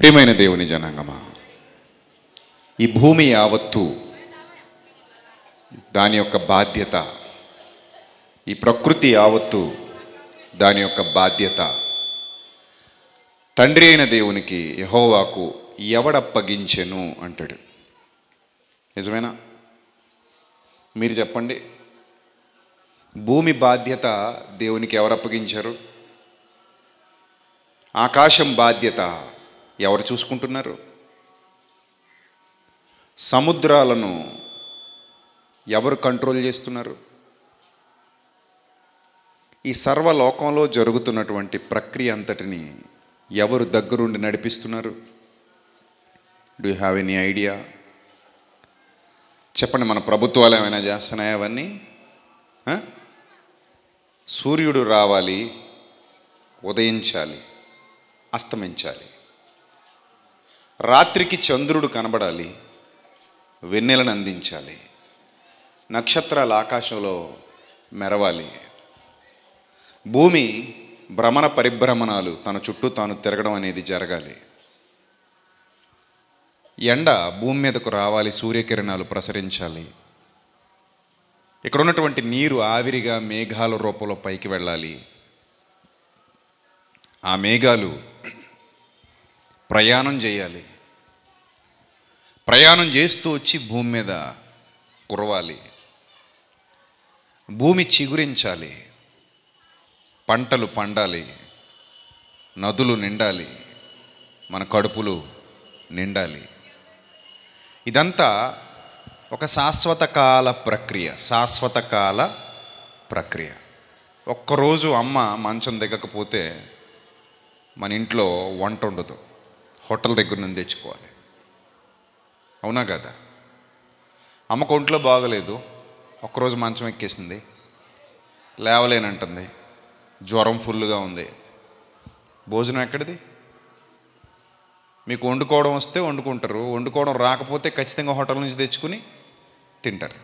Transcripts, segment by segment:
ప్రియమైన దేవుని జనాంగమా ఈ భూమి యావత్తు దాని యొక్క బాధ్యత ఈ ప్రకృతి యావత్తు దాని యొక్క బాధ్యత తండ్రి అయిన దేవునికి యహోవాకు ఎవడప్పగించెను అంటాడు నిజమేనా మీరు చెప్పండి భూమి బాధ్యత దేవునికి ఎవరప్పగించారు ఆకాశం బాధ్యత ఎవరు చూసుకుంటున్నారు సముద్రాలను ఎవరు కంట్రోల్ చేస్తున్నారు ఈ సర్వలోకంలో జరుగుతున్నటువంటి ప్రక్రియ అంతటిని ఎవరు దగ్గరుండి నడిపిస్తున్నారు డూ హ్యావ్ ఎనీ ఐడియా చెప్పండి మన ప్రభుత్వాలు ఏమైనా చేస్తున్నాయా అవన్నీ సూర్యుడు రావాలి ఉదయించాలి అస్తమించాలి రాత్రికి చంద్రుడు కనబడాలి వెన్నెలను అందించాలి నక్షత్రాలు ఆకాశంలో మెరవాలి భూమి భ్రమణ పరిభ్రమణాలు తన చుట్టూ తాను తిరగడం అనేది జరగాలి ఎండ భూమి మీదకు రావాలి సూర్యకిరణాలు ప్రసరించాలి ఇక్కడ ఉన్నటువంటి నీరు ఆవిరిగా మేఘాల రూపంలో పైకి వెళ్ళాలి ఆ మేఘాలు ప్రయాణం చేయాలి ప్రయాణం చేస్తూ వచ్చి భూమి మీద కురవాలి భూమి చిగురించాలి పంటలు పండాలి నదులు నిండాలి మన కడుపులు నిండాలి ఇదంతా ఒక శాశ్వత కాల ప్రక్రియ శాశ్వత కాల ప్రక్రియ ఒక్కరోజు అమ్మ మంచం దిగకపోతే మన ఇంట్లో వంట ఉండదు హోటల్ దగ్గర నుండి తెచ్చుకోవాలి అవునా కదా అమ్మకు ఒంట్లో బాగలేదు ఒక్కరోజు మంచం ఎక్కేసింది లేవలేనంటుంది జ్వరం ఫుల్గా ఉంది భోజనం ఎక్కడిది మీకు వండుకోవడం వస్తే వండుకుంటారు వండుకోవడం రాకపోతే ఖచ్చితంగా హోటల్ నుంచి తెచ్చుకుని తింటారు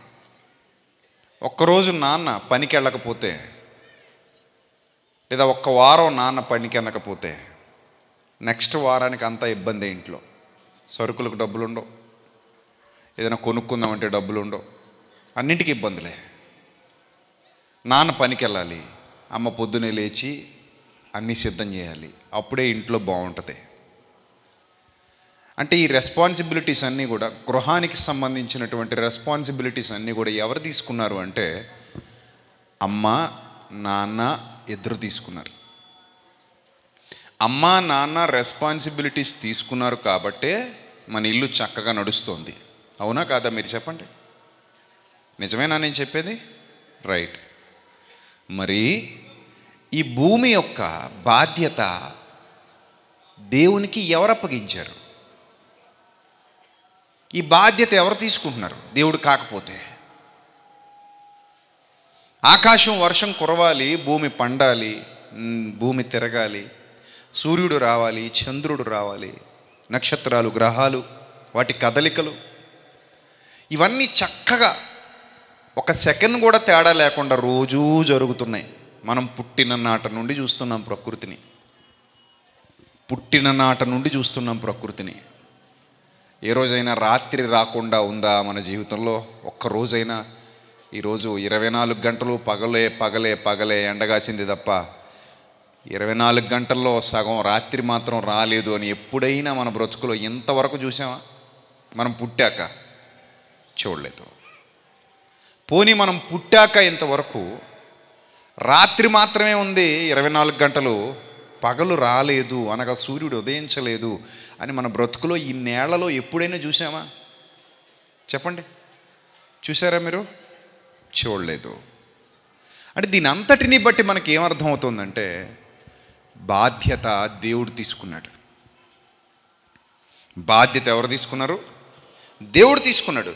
ఒక్కరోజు నాన్న పనికి వెళ్ళకపోతే లేదా ఒక్క వారం నాన్న పనికి వెళ్ళకపోతే నెక్స్ట్ వారానికి అంతా ఇబ్బంది ఇంట్లో సరుకులకు డబ్బులు ఉండవు ఏదైనా కొనుక్కుందామంటే డబ్బులు ఉండవు అన్నింటికి ఇబ్బందులే నాన్న పనికి వెళ్ళాలి అమ్మ పొద్దునే లేచి అన్నీ సిద్ధం చేయాలి అప్పుడే ఇంట్లో బాగుంటుంది అంటే ఈ రెస్పాన్సిబిలిటీస్ అన్నీ కూడా గృహానికి సంబంధించినటువంటి రెస్పాన్సిబిలిటీస్ అన్నీ కూడా ఎవరు తీసుకున్నారు అంటే అమ్మ నాన్న ఇద్దరు తీసుకున్నారు అమ్మా నాన్న రెస్పాన్సిబిలిటీస్ తీసుకున్నారు కాబట్టే మన ఇల్లు చక్కగా నడుస్తుంది అవునా కాదా మీరు చెప్పండి నిజమేనా నేను చెప్పేది రైట్ మరి ఈ భూమి యొక్క బాధ్యత దేవునికి ఎవరు అప్పగించారు ఈ బాధ్యత ఎవరు తీసుకుంటున్నారు దేవుడు కాకపోతే ఆకాశం వర్షం కురవాలి భూమి పండాలి భూమి తిరగాలి సూర్యుడు రావాలి చంద్రుడు రావాలి నక్షత్రాలు గ్రహాలు వాటి కదలికలు ఇవన్నీ చక్కగా ఒక సెకండ్ కూడా తేడా లేకుండా రోజూ జరుగుతున్నాయి మనం పుట్టిన నాట నుండి చూస్తున్నాం ప్రకృతిని పుట్టిన నాట నుండి చూస్తున్నాం ప్రకృతిని ఏ రోజైనా రాత్రి రాకుండా ఉందా మన జీవితంలో ఒక్కరోజైనా ఈరోజు ఇరవై నాలుగు గంటలు పగలే పగలే పగలే ఎండగాసింది తప్ప ఇరవై నాలుగు గంటల్లో సగం రాత్రి మాత్రం రాలేదు అని ఎప్పుడైనా మన బ్రతుకులో ఇంతవరకు చూసామా మనం పుట్టాక చూడలేదు పోనీ మనం పుట్టాక ఇంతవరకు రాత్రి మాత్రమే ఉంది ఇరవై నాలుగు గంటలు పగలు రాలేదు అనగా సూర్యుడు ఉదయించలేదు అని మన బ్రతుకులో ఈ నేలలో ఎప్పుడైనా చూసామా చెప్పండి చూసారా మీరు చూడలేదు అంటే దీని అంతటిని బట్టి మనకి ఏమర్థమవుతుందంటే బాధ్యత దేవుడు తీసుకున్నాడు బాధ్యత ఎవరు తీసుకున్నారు దేవుడు తీసుకున్నాడు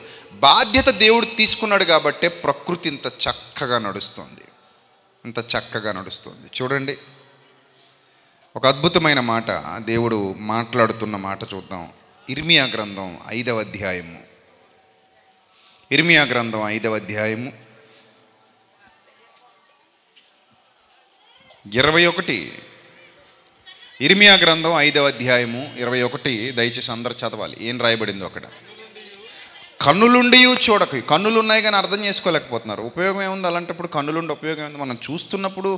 బాధ్యత దేవుడు తీసుకున్నాడు కాబట్టే ప్రకృతి ఇంత చక్కగా నడుస్తుంది ఇంత చక్కగా నడుస్తుంది చూడండి ఒక అద్భుతమైన మాట దేవుడు మాట్లాడుతున్న మాట చూద్దాం ఇర్మియా గ్రంథం ఐదవ అధ్యాయము ఇర్మియా గ్రంథం ఐదవ అధ్యాయము ఇరవై ఒకటి ఇర్మియా గ్రంథం ఐదవ అధ్యాయము ఇరవై ఒకటి దయచేసి అందరు చదవాలి ఏం రాయబడిందో అక్కడ కన్నులుండి చూడక కన్నులు ఉన్నాయి కానీ అర్థం చేసుకోలేకపోతున్నారు ఉపయోగం ఏముంది అలాంటప్పుడు కన్నులుండి ఉపయోగం ఏముంది మనం చూస్తున్నప్పుడు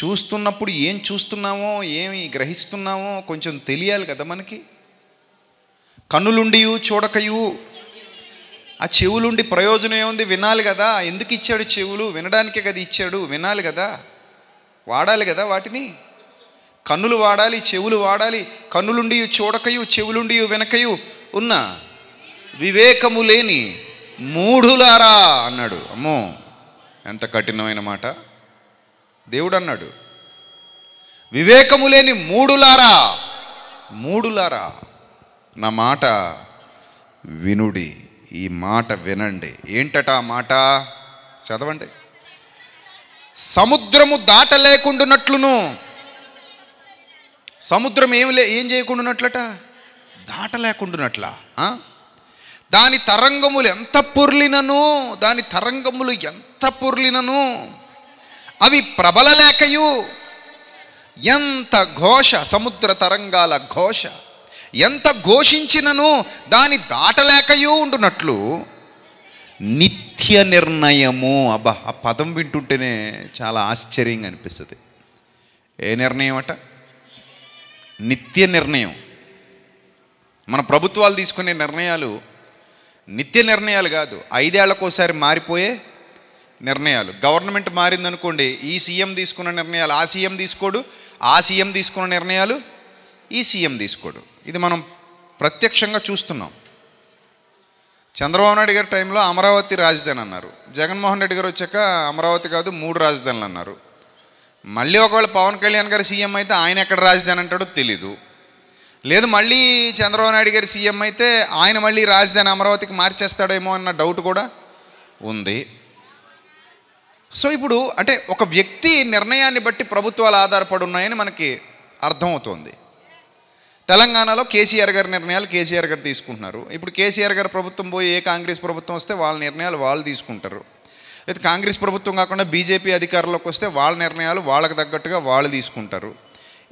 చూస్తున్నప్పుడు ఏం చూస్తున్నామో ఏమి గ్రహిస్తున్నామో కొంచెం తెలియాలి కదా మనకి కన్నులుండి చూడకయు ఆ చెవులుండి ప్రయోజనం ఏముంది వినాలి కదా ఎందుకు ఇచ్చాడు చెవులు వినడానికే కదా ఇచ్చాడు వినాలి కదా వాడాలి కదా వాటిని కన్నులు వాడాలి చెవులు వాడాలి కన్నులుండి చూడకయు చెవులుండి వెనకయు ఉన్న వివేకము లేని మూఢులారా అన్నాడు అమ్మో ఎంత కఠినమైన మాట దేవుడు అన్నాడు వివేకము లేని మూడులారా మూడులారా నా మాట వినుడి ఈ మాట వినండి ఏంటట ఆ మాట చదవండి సముద్రము దాటలేకుండా సముద్రం ఏం లే ఏం చేయకుండా ఉన్నట్లట దాని తరంగములు ఎంత పొర్లినను దాని తరంగములు ఎంత పొర్లినను అవి ప్రబల లేకయు ఎంత ఘోష సముద్ర తరంగాల ఘోష ఎంత ఘోషించినను దాని దాటలేకయు ఉండునట్లు నిత్య నిర్ణయము అబ్బా ఆ పదం వింటుంటేనే చాలా ఆశ్చర్యంగా అనిపిస్తుంది ఏ నిర్ణయం అట నిత్య నిర్ణయం మన ప్రభుత్వాలు తీసుకునే నిర్ణయాలు నిత్య నిర్ణయాలు కాదు ఐదేళ్లకోసారి మారిపోయే నిర్ణయాలు గవర్నమెంట్ మారిందనుకోండి ఈ సీఎం తీసుకున్న నిర్ణయాలు ఆ సీఎం తీసుకోడు ఆ సీఎం తీసుకున్న నిర్ణయాలు ఈ సీఎం తీసుకోడు ఇది మనం ప్రత్యక్షంగా చూస్తున్నాం చంద్రబాబు నాయుడు గారి టైంలో అమరావతి రాజధాని అన్నారు జగన్మోహన్ రెడ్డి గారు వచ్చాక అమరావతి కాదు మూడు రాజధానులు అన్నారు మళ్ళీ ఒకవేళ పవన్ కళ్యాణ్ గారు సీఎం అయితే ఆయన ఎక్కడ రాజధాని అంటాడో తెలీదు లేదు మళ్ళీ చంద్రబాబు నాయుడు గారి సీఎం అయితే ఆయన మళ్ళీ రాజధాని అమరావతికి మార్చేస్తాడేమో అన్న డౌట్ కూడా ఉంది సో ఇప్పుడు అంటే ఒక వ్యక్తి నిర్ణయాన్ని బట్టి ప్రభుత్వాలు ఆధారపడి ఉన్నాయని మనకి అర్థమవుతోంది తెలంగాణలో కేసీఆర్ గారి నిర్ణయాలు కేసీఆర్ గారు తీసుకుంటున్నారు ఇప్పుడు కేసీఆర్ గారి ప్రభుత్వం పోయి ఏ కాంగ్రెస్ ప్రభుత్వం వస్తే వాళ్ళ నిర్ణయాలు వాళ్ళు తీసుకుంటారు లేదా కాంగ్రెస్ ప్రభుత్వం కాకుండా బీజేపీ అధికారంలోకి వస్తే వాళ్ళ నిర్ణయాలు వాళ్ళకు తగ్గట్టుగా వాళ్ళు తీసుకుంటారు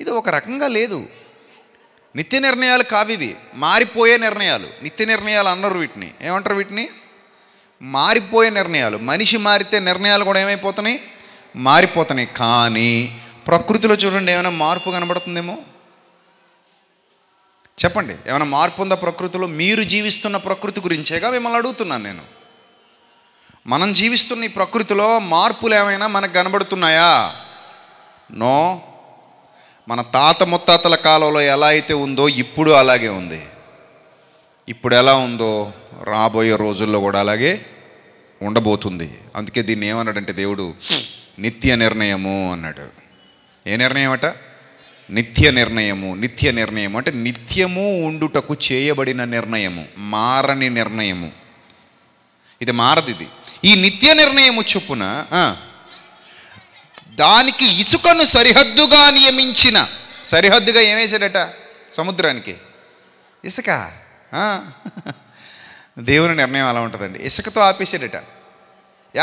ఇది ఒక రకంగా లేదు నిత్య నిర్ణయాలు కావివి మారిపోయే నిర్ణయాలు నిత్య నిర్ణయాలు అన్నారు వీటిని ఏమంటారు వీటిని మారిపోయే నిర్ణయాలు మనిషి మారితే నిర్ణయాలు కూడా ఏమైపోతున్నాయి మారిపోతున్నాయి కానీ ప్రకృతిలో చూడండి ఏమైనా మార్పు కనబడుతుందేమో చెప్పండి ఏమైనా మార్పు ఉందా ప్రకృతిలో మీరు జీవిస్తున్న ప్రకృతి గురించేగా మిమ్మల్ని అడుగుతున్నాను నేను మనం జీవిస్తున్న ఈ ప్రకృతిలో మార్పులు ఏమైనా మనకు కనబడుతున్నాయా నో మన తాత ముత్తాతల కాలంలో ఎలా అయితే ఉందో ఇప్పుడు అలాగే ఉంది ఇప్పుడు ఎలా ఉందో రాబోయే రోజుల్లో కూడా అలాగే ఉండబోతుంది అందుకే దీన్ని ఏమన్నాడంటే దేవుడు నిత్య నిర్ణయము అన్నాడు ఏ నిర్ణయం అట నిత్య నిర్ణయము నిత్య నిర్ణయం అంటే నిత్యము ఉండుటకు చేయబడిన నిర్ణయము మారని నిర్ణయము ఇది మారది ఇది ఈ నిత్య నిర్ణయము చొప్పున దానికి ఇసుకను సరిహద్దుగా నియమించిన సరిహద్దుగా ఏమేసాడట సముద్రానికి ఇసుక దేవుని నిర్ణయం అలా ఉంటుందండి ఇసుకతో ఆపేసాడట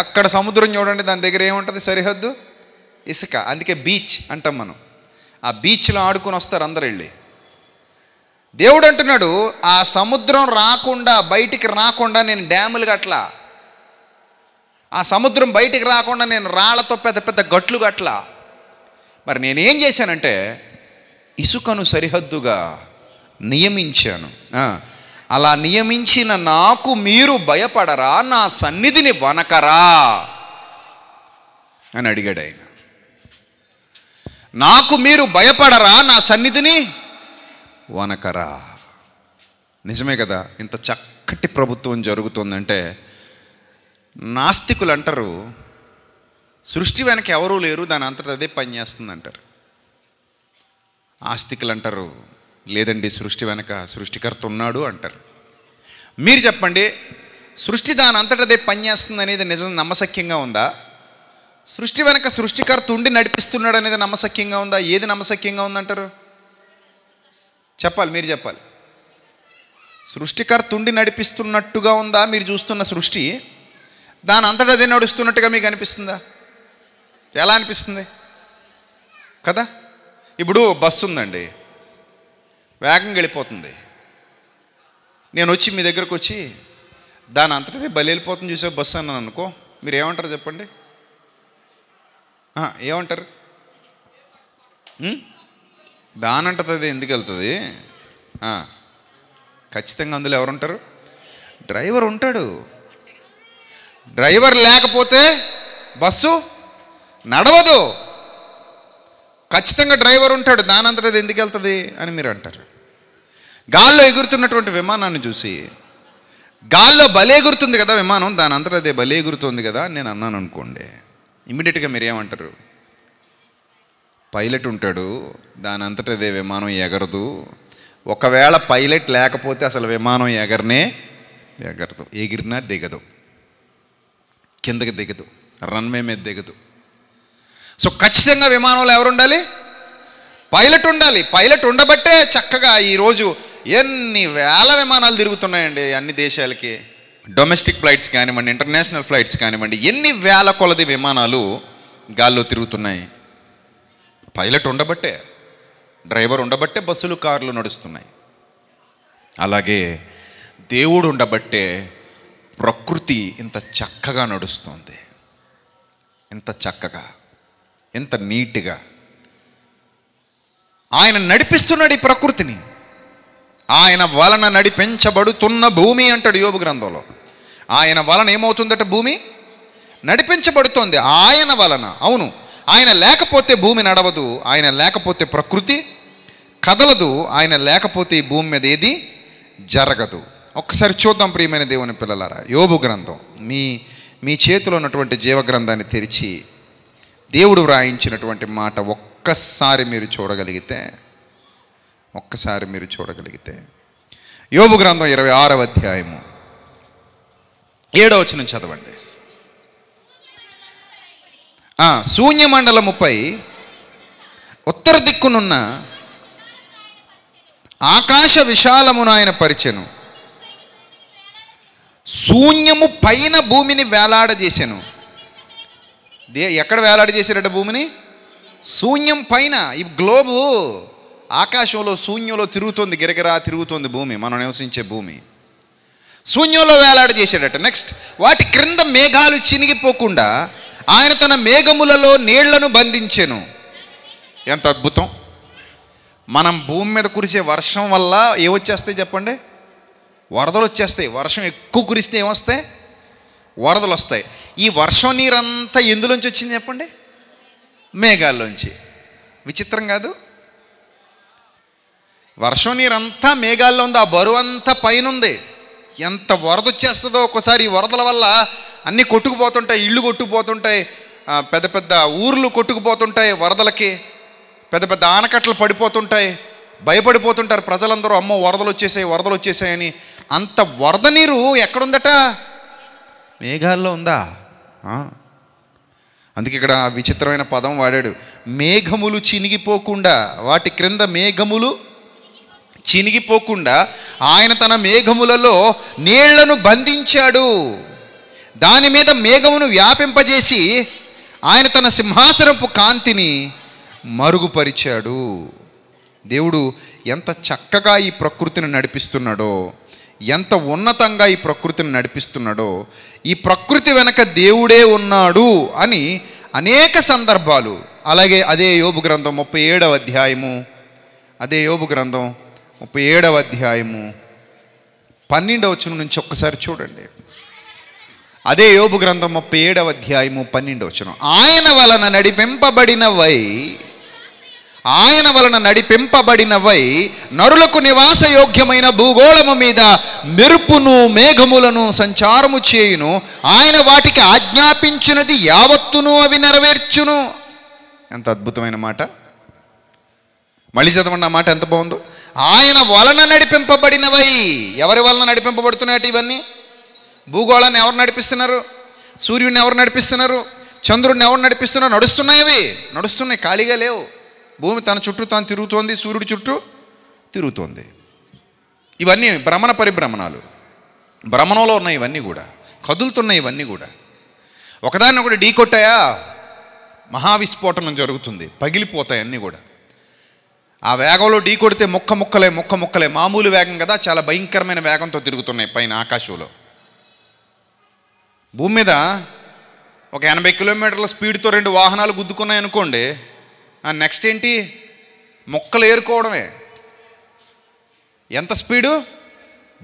ఎక్కడ సముద్రం చూడండి దాని దగ్గర ఏముంటుంది సరిహద్దు ఇసుక అందుకే బీచ్ అంటాం మనం ఆ బీచ్లో ఆడుకుని వస్తారు అందరు వెళ్ళి దేవుడు అంటున్నాడు ఆ సముద్రం రాకుండా బయటికి రాకుండా నేను డ్యాములు అట్లా ఆ సముద్రం బయటికి రాకుండా నేను రాళ్లతో పెద్ద పెద్ద గట్లు గట్ల మరి నేనేం చేశానంటే ఇసుకను సరిహద్దుగా నియమించాను అలా నియమించిన నాకు మీరు భయపడరా నా సన్నిధిని వనకరా అని అడిగాడు ఆయన నాకు మీరు భయపడరా నా సన్నిధిని వనకరా నిజమే కదా ఇంత చక్కటి ప్రభుత్వం జరుగుతుందంటే నాస్తికులు అంటారు సృష్టి వెనక ఎవరూ లేరు దాని అంతటా అదే పనిచేస్తుంది అంటారు ఆస్తికులు అంటారు లేదండి సృష్టి వెనక సృష్టికర్త ఉన్నాడు అంటారు మీరు చెప్పండి సృష్టి దాని అదే పనిచేస్తుంది అనేది నిజం నమ్మసక్యంగా ఉందా సృష్టి వెనక సృష్టికర్త ఉండి నడిపిస్తున్నాడు అనేది నమ్మసక్యంగా ఉందా ఏది నమ్మసక్యంగా ఉందంటారు చెప్పాలి మీరు చెప్పాలి సృష్టికర్త ఉండి నడిపిస్తున్నట్టుగా ఉందా మీరు చూస్తున్న సృష్టి దాని అంతటా అదే నడుస్తున్నట్టుగా మీకు అనిపిస్తుందా ఎలా అనిపిస్తుంది కదా ఇప్పుడు బస్సు ఉందండి వేగంగా వెళ్ళిపోతుంది నేను వచ్చి మీ దగ్గరకు వచ్చి దాని అంతటది బలి వెళ్ళిపోతుంది చూసే బస్సు అన్నాను అనుకో మీరు ఏమంటారు చెప్పండి ఏమంటారు దాని అంటది అది ఎందుకు వెళ్తుంది ఖచ్చితంగా అందులో ఎవరుంటారు డ్రైవర్ ఉంటాడు డ్రైవర్ లేకపోతే బస్సు నడవదు ఖచ్చితంగా డ్రైవర్ ఉంటాడు దానంతటది ఎందుకు వెళ్తుంది అని మీరు అంటారు గాల్లో ఎగురుతున్నటువంటి విమానాన్ని చూసి గాల్లో బలేగురుతుంది కదా విమానం దాని అంతటా అదే బలేగురుతుంది కదా నేను అన్నాను అనుకోండి ఇమీడియట్గా మీరు ఏమంటారు పైలట్ ఉంటాడు దాని అంతటా అదే విమానం ఎగరదు ఒకవేళ పైలట్ లేకపోతే అసలు విమానం ఎగరనే ఎగరదు ఎగిరినా దిగదు కిందకి దిగదు రన్వే మీద దిగదు సో ఖచ్చితంగా విమానంలో ఎవరు ఉండాలి పైలట్ ఉండాలి పైలట్ ఉండబట్టే చక్కగా ఈరోజు ఎన్ని వేల విమానాలు తిరుగుతున్నాయండి అన్ని దేశాలకి డొమెస్టిక్ ఫ్లైట్స్ కానివ్వండి ఇంటర్నేషనల్ ఫ్లైట్స్ కానివ్వండి ఎన్ని వేల కొలది విమానాలు గాల్లో తిరుగుతున్నాయి పైలట్ ఉండబట్టే డ్రైవర్ ఉండబట్టే బస్సులు కార్లు నడుస్తున్నాయి అలాగే దేవుడు ఉండబట్టే ప్రకృతి ఇంత చక్కగా నడుస్తుంది ఇంత చక్కగా ఇంత నీట్గా ఆయన నడిపిస్తున్నాడు ఈ ప్రకృతిని ఆయన వలన నడిపించబడుతున్న భూమి అంటాడు యోగు గ్రంథంలో ఆయన వలన ఏమవుతుందట భూమి నడిపించబడుతోంది ఆయన వలన అవును ఆయన లేకపోతే భూమి నడవదు ఆయన లేకపోతే ప్రకృతి కదలదు ఆయన లేకపోతే ఈ భూమి మీద ఏది జరగదు ఒక్కసారి చూద్దాం ప్రియమైన దేవుని పిల్లలారా యోబు గ్రంథం మీ మీ చేతిలో ఉన్నటువంటి జీవగ్రంథాన్ని తెరిచి దేవుడు వ్రాయించినటువంటి మాట ఒక్కసారి మీరు చూడగలిగితే ఒక్కసారి మీరు చూడగలిగితే యోబు గ్రంథం ఇరవై ఆరవ అధ్యాయము ఏడవచనం చదవండి శూన్య మండలముపై ఉత్తర దిక్కునున్న ఆకాశ విశాలమున ఆయన పరిచెను శూన్యము పైన భూమిని వేలాడ చేశాను దే ఎక్కడ వేలాడ చేశారట భూమిని శూన్యం పైన ఈ గ్లోబు ఆకాశంలో శూన్యంలో తిరుగుతుంది గిరగిరా తిరుగుతుంది భూమి మనం నివసించే భూమి శూన్యంలో వేలాడ చేశాడట నెక్స్ట్ వాటి క్రింద మేఘాలు చినిగిపోకుండా ఆయన తన మేఘములలో నీళ్లను బంధించాను ఎంత అద్భుతం మనం భూమి మీద కురిసే వర్షం వల్ల ఏవొచ్చేస్తాయి చెప్పండి వరదలు వచ్చేస్తాయి వర్షం ఎక్కువ కురిస్తే ఏమొస్తాయి వరదలు వస్తాయి ఈ వర్షం నీరంతా ఎందులోంచి వచ్చింది చెప్పండి మేఘాల్లోంచి విచిత్రం కాదు వర్షం నీరంతా మేఘాల్లో ఉంది ఆ బరువు అంతా పైన ఉంది ఎంత వరద వచ్చేస్తుందో ఒక్కసారి ఈ వరదల వల్ల అన్నీ కొట్టుకుపోతుంటాయి ఇళ్ళు కొట్టుకుపోతుంటాయి పెద్ద పెద్ద ఊర్లు కొట్టుకుపోతుంటాయి వరదలకి పెద్ద పెద్ద ఆనకట్టలు పడిపోతుంటాయి భయపడిపోతుంటారు ప్రజలందరూ అమ్మో వరదలు వచ్చేసాయి వరదలు వచ్చేసాయని అంత వరద నీరు ఎక్కడుందట మేఘాల్లో ఉందా అందుకే ఇక్కడ ఆ విచిత్రమైన పదం వాడాడు మేఘములు చినిగిపోకుండా వాటి క్రింద మేఘములు చినిగిపోకుండా ఆయన తన మేఘములలో నీళ్లను బంధించాడు దాని మీద మేఘమును వ్యాపింపజేసి ఆయన తన సింహాసనపు కాంతిని మరుగుపరిచాడు దేవుడు ఎంత చక్కగా ఈ ప్రకృతిని నడిపిస్తున్నాడో ఎంత ఉన్నతంగా ఈ ప్రకృతిని నడిపిస్తున్నాడో ఈ ప్రకృతి వెనక దేవుడే ఉన్నాడు అని అనేక సందర్భాలు అలాగే అదే యోబు గ్రంథం ముప్పై ఏడవ అధ్యాయము అదే యోబు గ్రంథం ముప్పై ఏడవ అధ్యాయము పన్నెండవ వచనం నుంచి ఒక్కసారి చూడండి అదే యోబు గ్రంథం ముప్పై ఏడవ అధ్యాయము పన్నెండవ వచనం ఆయన వలన నడిపింపబడినవై ఆయన వలన నడిపింపబడినవై నరులకు నివాస యోగ్యమైన భూగోళము మీద మెరుపును మేఘములను సంచారము చేయును ఆయన వాటికి ఆజ్ఞాపించినది యావత్తును అవి నెరవేర్చును ఎంత అద్భుతమైన మాట మళ్ళీ చదవండి ఆ మాట ఎంత బాగుందో ఆయన వలన నడిపింపబడినవై ఎవరి వలన నడిపింపబడుతున్నాయి ఇవన్నీ భూగోళాన్ని ఎవరు నడిపిస్తున్నారు సూర్యుని ఎవరు నడిపిస్తున్నారు చంద్రుడిని ఎవరు నడిపిస్తున్నారు నడుస్తున్నాయి అవి నడుస్తున్నాయి ఖాళీగా లేవు భూమి తన చుట్టూ తాను తిరుగుతోంది సూర్యుడి చుట్టూ తిరుగుతోంది ఇవన్నీ భ్రమణ పరిభ్రమణాలు భ్రమణంలో ఉన్నాయి ఇవన్నీ కూడా కదులుతున్నాయి ఇవన్నీ కూడా ఒకదాన్ని ఒకటి ఢీకొట్టాయా మహావిస్ఫోటనం జరుగుతుంది పగిలిపోతాయి అన్నీ కూడా ఆ వేగంలో ఢీ కొడితే ముక్క ముక్కలే ముక్క ముక్కలే మామూలు వేగం కదా చాలా భయంకరమైన వేగంతో తిరుగుతున్నాయి పైన ఆకాశంలో భూమి మీద ఒక ఎనభై కిలోమీటర్ల స్పీడ్తో రెండు వాహనాలు గుద్దుకున్నాయి అనుకోండి నెక్స్ట్ ఏంటి మొక్కలు ఏరుకోవడమే ఎంత స్పీడు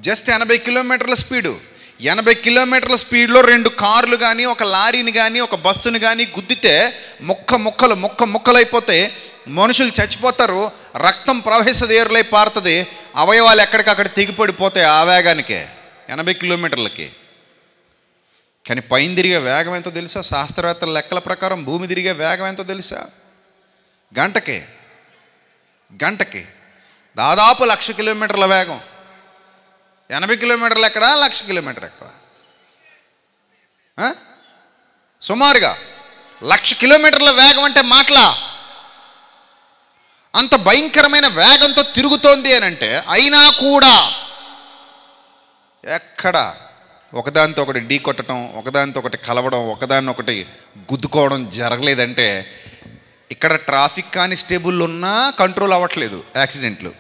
జస్ట్ ఎనభై కిలోమీటర్ల స్పీడు ఎనభై కిలోమీటర్ల స్పీడ్లో రెండు కార్లు కానీ ఒక లారీని కానీ ఒక బస్సుని కానీ గుద్దితే ముక్క ముక్కలు ముక్క ముక్కలైపోతే మనుషులు చచ్చిపోతారు రక్తం ఏరులై పారుతుంది అవయవాలు ఎక్కడికక్కడ తెగిపడిపోతాయి ఆ వేగానికే ఎనభై కిలోమీటర్లకి కానీ పైన తిరిగే వేగం ఎంతో తెలుసా శాస్త్రవేత్తల లెక్కల ప్రకారం భూమి తిరిగే వేగం ఎంతో తెలుసా గంటకి గంటకి దాదాపు లక్ష కిలోమీటర్ల వేగం ఎనభై కిలోమీటర్లు ఎక్కడా లక్ష కిలోమీటర్ ఎక్కువ సుమారుగా లక్ష కిలోమీటర్ల వేగం అంటే మాటలా అంత భయంకరమైన వేగంతో తిరుగుతోంది అని అంటే అయినా కూడా ఎక్కడ ఒకదానితో ఒకటి ఢీ కొట్టడం ఒకదానితో ఒకటి కలవడం ఒకదాన్ని ఒకటి గుద్దుకోవడం జరగలేదంటే ఇక్కడ ట్రాఫిక్ కానిస్టేబుల్ ఉన్నా కంట్రోల్ అవ్వట్లేదు యాక్సిడెంట్లు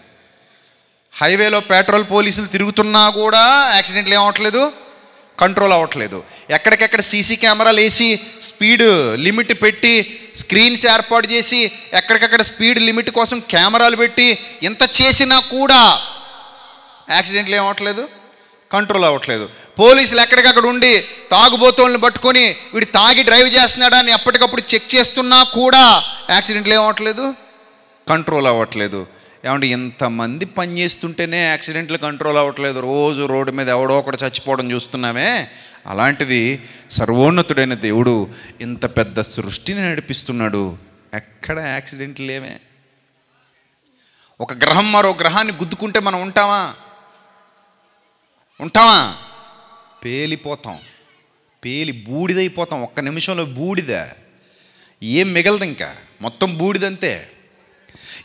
హైవేలో పెట్రోల్ పోలీసులు తిరుగుతున్నా కూడా యాక్సిడెంట్లు ఏమవట్లేదు కంట్రోల్ అవ్వట్లేదు ఎక్కడికెక్కడ సీసీ కెమెరాలు వేసి స్పీడ్ లిమిట్ పెట్టి స్క్రీన్స్ ఏర్పాటు చేసి ఎక్కడికక్కడ స్పీడ్ లిమిట్ కోసం కెమెరాలు పెట్టి ఎంత చేసినా కూడా యాక్సిడెంట్లు ఏమవట్లేదు కంట్రోల్ అవ్వట్లేదు పోలీసులు ఎక్కడికక్కడ ఉండి తాగుబోతులను పట్టుకొని వీడు తాగి డ్రైవ్ చేస్తున్నాడా అని ఎప్పటికప్పుడు చెక్ చేస్తున్నా కూడా యాక్సిడెంట్లు ఏమవట్లేదు కంట్రోల్ అవ్వట్లేదు ఏమంటే ఇంతమంది పనిచేస్తుంటేనే యాక్సిడెంట్లు కంట్రోల్ అవ్వట్లేదు రోజు రోడ్డు మీద ఎవడో ఒకటి చచ్చిపోవడం చూస్తున్నామే అలాంటిది సర్వోన్నతుడైన దేవుడు ఇంత పెద్ద సృష్టిని నడిపిస్తున్నాడు ఎక్కడ యాక్సిడెంట్లు లేవే ఒక గ్రహం మరో గ్రహాన్ని గుద్దుకుంటే మనం ఉంటామా ఉంటామా పేలిపోతాం పేలి బూడిదైపోతాం ఒక్క నిమిషంలో బూడిద ఏం మిగలదు ఇంకా మొత్తం బూడిదంతే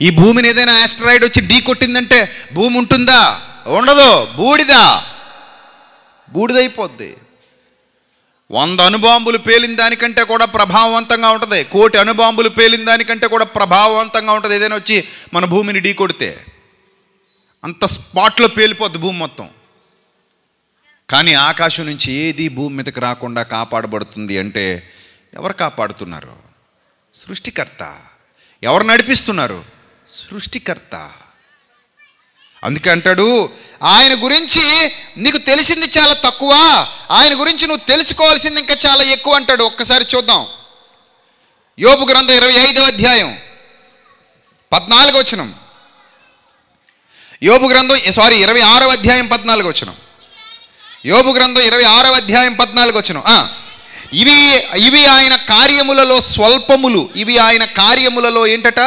ఈ భూమిని ఏదైనా ఆస్ట్రాయిడ్ వచ్చి ఢీ కొట్టిందంటే భూమి ఉంటుందా ఉండదు బూడిద బూడిదైపోద్ది వంద అనుబాంబులు పేలిన దానికంటే కూడా ప్రభావవంతంగా ఉంటుంది కోటి అనుబాంబులు పేలిన దానికంటే కూడా ప్రభావవంతంగా ఉంటుంది ఏదైనా వచ్చి మన భూమిని ఢీ కొడితే అంత స్పాట్లో పేలిపోద్ది భూమి మొత్తం కానీ ఆకాశం నుంచి ఏది భూమి మీదకి రాకుండా కాపాడబడుతుంది అంటే ఎవరు కాపాడుతున్నారు సృష్టికర్త ఎవరు నడిపిస్తున్నారు సృష్టికర్త అందుకే అంటాడు ఆయన గురించి నీకు తెలిసింది చాలా తక్కువ ఆయన గురించి నువ్వు తెలుసుకోవాల్సింది ఇంకా చాలా ఎక్కువ అంటాడు ఒక్కసారి చూద్దాం యోపు గ్రంథం ఇరవై ఐదో అధ్యాయం పద్నాలుగు వచనం యోపు గ్రంథం సారీ ఇరవై ఆరో అధ్యాయం పద్నాలుగు వచనం యోబు గ్రంథం ఇరవై ఆరవ అధ్యాయం పద్నాలుగు వచ్చిన ఇవి ఇవి ఆయన కార్యములలో స్వల్పములు ఇవి ఆయన కార్యములలో ఏంటట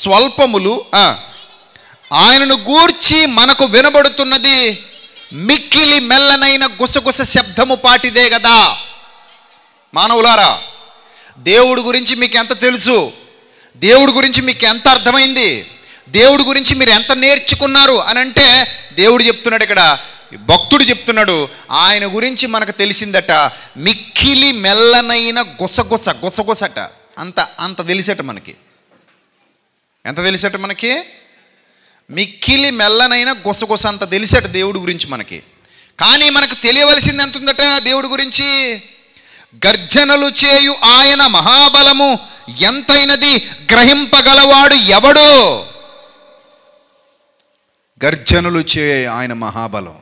స్వల్పములు ఆయనను గూర్చి మనకు వినబడుతున్నది మిక్కిలి మెల్లనైన గుసగుస శబ్దము పాటిదే కదా మానవులారా దేవుడు గురించి మీకు ఎంత తెలుసు దేవుడి గురించి మీకు ఎంత అర్థమైంది దేవుడి గురించి మీరు ఎంత నేర్చుకున్నారు అని అంటే దేవుడు చెప్తున్నాడు ఇక్కడ భక్తుడు చెప్తున్నాడు ఆయన గురించి మనకు తెలిసిందట మిక్కిలి మెల్లనైన గుసగుస గుసగుసట అంత అంత తెలిసట మనకి ఎంత తెలిసట మనకి మిక్కిలి మెల్లనైన గుసగుస అంత తెలిసట దేవుడి గురించి మనకి కానీ మనకు తెలియవలసింది ఎంత ఉందట దేవుడి గురించి గర్జనలు చేయు ఆయన మహాబలము ఎంతైనది గ్రహింపగలవాడు ఎవడో గర్జనలు చే ఆయన మహాబలం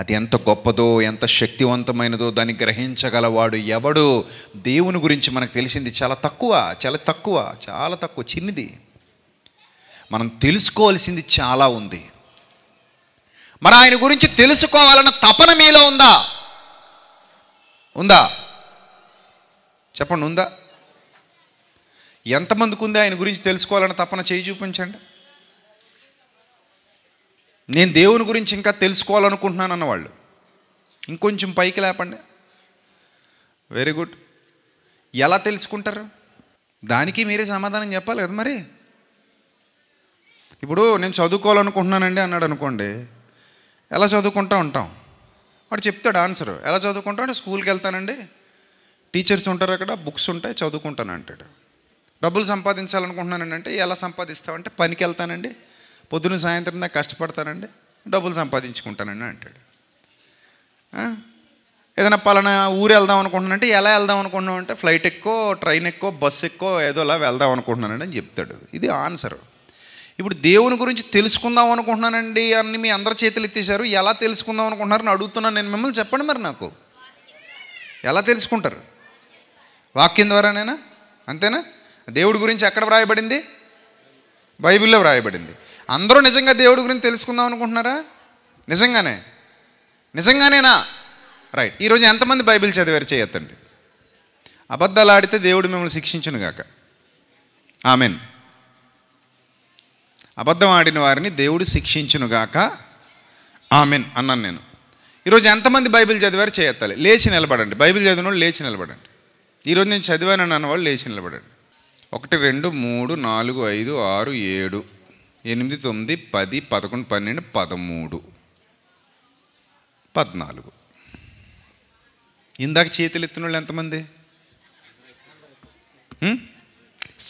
అది ఎంత గొప్పదో ఎంత శక్తివంతమైనదో దాన్ని గ్రహించగలవాడు ఎవడు దేవుని గురించి మనకు తెలిసింది చాలా తక్కువ చాలా తక్కువ చాలా తక్కువ చిన్నది మనం తెలుసుకోవాల్సింది చాలా ఉంది మన ఆయన గురించి తెలుసుకోవాలన్న తపన మీలో ఉందా ఉందా చెప్పండి ఉందా ఎంతమందికి ఉంది ఆయన గురించి తెలుసుకోవాలన్న తపన చేయి చూపించండి నేను దేవుని గురించి ఇంకా తెలుసుకోవాలనుకుంటున్నాను అన్నవాళ్ళు ఇంకొంచెం పైకి లేపండి వెరీ గుడ్ ఎలా తెలుసుకుంటారు దానికి మీరే సమాధానం చెప్పాలి కదా మరి ఇప్పుడు నేను చదువుకోవాలనుకుంటున్నానండి అన్నాడు అనుకోండి ఎలా చదువుకుంటా ఉంటాం వాడు చెప్తాడు ఆన్సర్ ఎలా చదువుకుంటాం అంటే స్కూల్కి వెళ్తానండి టీచర్స్ ఉంటారు అక్కడ బుక్స్ ఉంటాయి చదువుకుంటాను అంటాడు డబ్బులు సంపాదించాలనుకుంటున్నానండి అంటే ఎలా సంపాదిస్తామంటే పనికి వెళ్తానండి పొద్దున సాయంత్రం దాకా కష్టపడతానండి డబ్బులు సంపాదించుకుంటానండి అంటాడు ఏదైనా పలానా ఊరు వెళ్దాం అనుకుంటున్నానంటే ఎలా వెళ్దాం అనుకుంటున్నాం అంటే ఫ్లైట్ ఎక్కువ ట్రైన్ ఎక్కువ బస్సు ఎక్కువ ఏదోలా వెళ్దాం అనుకుంటున్నానండి అని చెప్తాడు ఇది ఆన్సర్ ఇప్పుడు దేవుని గురించి తెలుసుకుందాం అనుకుంటున్నానండి అని మీ అందరి చేతులు ఎత్తేసారు ఎలా తెలుసుకుందాం అని అడుగుతున్నాను నేను మిమ్మల్ని చెప్పండి మరి నాకు ఎలా తెలుసుకుంటారు వాక్యం ద్వారానేనా అంతేనా దేవుడి గురించి ఎక్కడ వ్రాయబడింది బైబిల్లో వ్రాయబడింది అందరూ నిజంగా దేవుడి గురించి తెలుసుకుందాం అనుకుంటున్నారా నిజంగానే నిజంగానేనా రైట్ ఈరోజు ఎంతమంది బైబిల్ చదివారు చేయొద్దండి అబద్ధాలు ఆడితే దేవుడు మిమ్మల్ని శిక్షించును గాక ఆమెన్ అబద్ధం ఆడిన వారిని దేవుడు శిక్షించును గాక ఆమెన్ అన్నాను నేను ఈరోజు ఎంతమంది బైబిల్ చదివారు చేయత్తాలి లేచి నిలబడండి బైబిల్ చదివిన వాళ్ళు లేచి నిలబడండి ఈరోజు నేను చదివానని అన్నవాళ్ళు లేచి నిలబడండి ఒకటి రెండు మూడు నాలుగు ఐదు ఆరు ఏడు ఎనిమిది తొమ్మిది పది పదకొండు పన్నెండు పదమూడు పద్నాలుగు ఇందాక చేతులు ఎత్తిన వాళ్ళు ఎంతమంది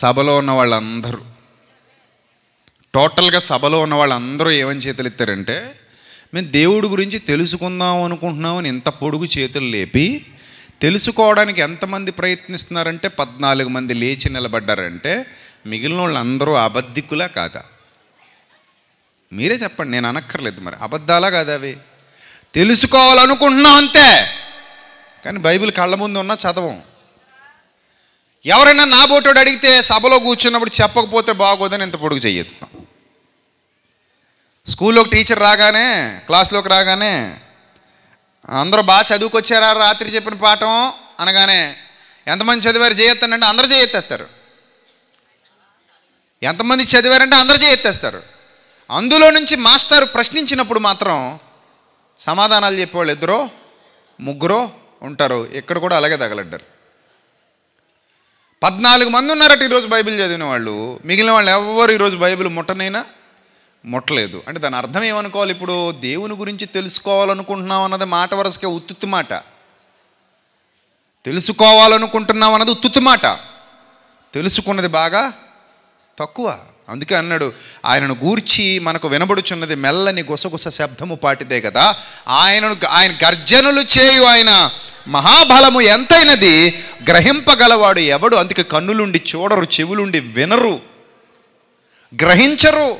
సభలో ఉన్న వాళ్ళందరూ టోటల్గా సభలో ఉన్న వాళ్ళందరూ ఏమని చేతులు ఎత్తారంటే మేము దేవుడి గురించి తెలుసుకుందాం అనుకుంటున్నామని ఇంత పొడుగు చేతులు లేపి తెలుసుకోవడానికి ఎంతమంది ప్రయత్నిస్తున్నారంటే పద్నాలుగు మంది లేచి నిలబడ్డారంటే మిగిలిన వాళ్ళందరూ అబద్ధికులా కాదా మీరే చెప్పండి నేను అనక్కర్లేదు మరి అబద్ధాలా కాదు అవి తెలుసుకోవాలనుకుంటున్నాం అంతే కానీ బైబిల్ కళ్ళ ముందు ఉన్నా చదవం ఎవరైనా నా బోటోడు అడిగితే సభలో కూర్చున్నప్పుడు చెప్పకపోతే బాగోదని ఇంత పొడుగు చేయెత్తాం స్కూల్లో టీచర్ రాగానే క్లాస్లోకి రాగానే అందరూ బాగా చదువుకొచ్చారా రాత్రి చెప్పిన పాఠం అనగానే ఎంతమంది చదివారు చేయొత్తానంటే అందరూ చేయెత్తేస్తారు ఎంతమంది చదివారంటే అందరూ చేయెత్తేస్తారు అందులో నుంచి మాస్టర్ ప్రశ్నించినప్పుడు మాత్రం సమాధానాలు చెప్పేవాళ్ళు ఇద్దరో ముగ్గురో ఉంటారు ఇక్కడ కూడా అలాగే తగలడ్డారు పద్నాలుగు మంది ఉన్నారట ఈరోజు బైబిల్ చదివిన వాళ్ళు మిగిలిన వాళ్ళు ఎవరు ఈరోజు బైబిల్ ముట్టనైనా ముట్టలేదు అంటే దాని అర్థం ఏమనుకోవాలి ఇప్పుడు దేవుని గురించి తెలుసుకోవాలనుకుంటున్నాం అన్నది మాట వరసకే ఉత్తుత్తు మాట తెలుసుకోవాలనుకుంటున్నాం అన్నది ఉత్తుత్తు మాట తెలుసుకున్నది బాగా తక్కువ అందుకే అన్నాడు ఆయనను గూర్చి మనకు వినబడుచున్నది మెల్లని గుసగుస శబ్దము పాటిదే కదా ఆయనను ఆయన గర్జనలు చేయు ఆయన మహాబలము ఎంతైనది గ్రహింపగలవాడు ఎవడు అందుకే కన్నులుండి చూడరు చెవులుండి వినరు గ్రహించరు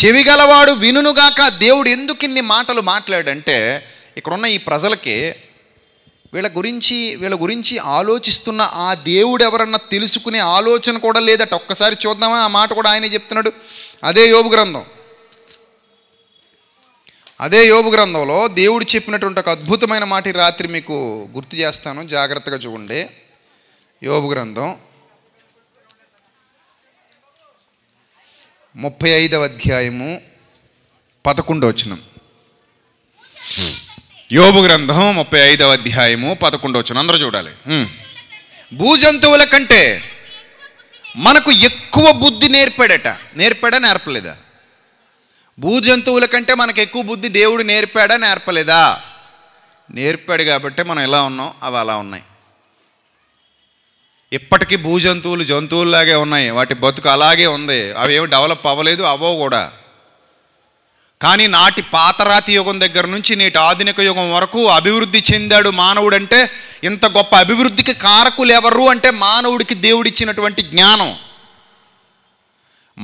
చెవిగలవాడు వినుగాక దేవుడు ఎందుకు ఇన్ని మాటలు మాట్లాడంటే ఇక్కడున్న ఈ ప్రజలకి వీళ్ళ గురించి వీళ్ళ గురించి ఆలోచిస్తున్న ఆ దేవుడు ఎవరన్నా తెలుసుకునే ఆలోచన కూడా లేదట ఒక్కసారి చూద్దామా ఆ మాట కూడా ఆయనే చెప్తున్నాడు అదే యోగు గ్రంథం అదే యోగు గ్రంథంలో దేవుడు చెప్పినటువంటి ఒక అద్భుతమైన మాట రాత్రి మీకు గుర్తు చేస్తాను జాగ్రత్తగా చూడండి యోగు గ్రంథం ముప్పై ఐదవ అధ్యాయము పదకొండవచనం యోబు గ్రంథం ముప్పై ఐదవ అధ్యాయము పదకొండవ వచ్చిన అందరూ చూడాలి భూజంతువుల కంటే మనకు ఎక్కువ బుద్ధి నేర్పాడట నేర్పాడా నేర్పలేదా భూజంతువుల కంటే మనకు ఎక్కువ బుద్ధి దేవుడు నేర్పాడా నేర్పలేదా నేర్పాడు కాబట్టి మనం ఎలా ఉన్నాం అవి అలా ఉన్నాయి ఇప్పటికీ భూజంతువులు జంతువుల్లాగే ఉన్నాయి వాటి బతుకు అలాగే ఉంది అవి ఏమి డెవలప్ అవ్వలేదు అవో కూడా కానీ నాటి పాతరాతి యుగం దగ్గర నుంచి నేటి ఆధునిక యుగం వరకు అభివృద్ధి చెందాడు మానవుడంటే ఇంత గొప్ప అభివృద్ధికి కారకులు ఎవరు అంటే మానవుడికి దేవుడిచ్చినటువంటి జ్ఞానం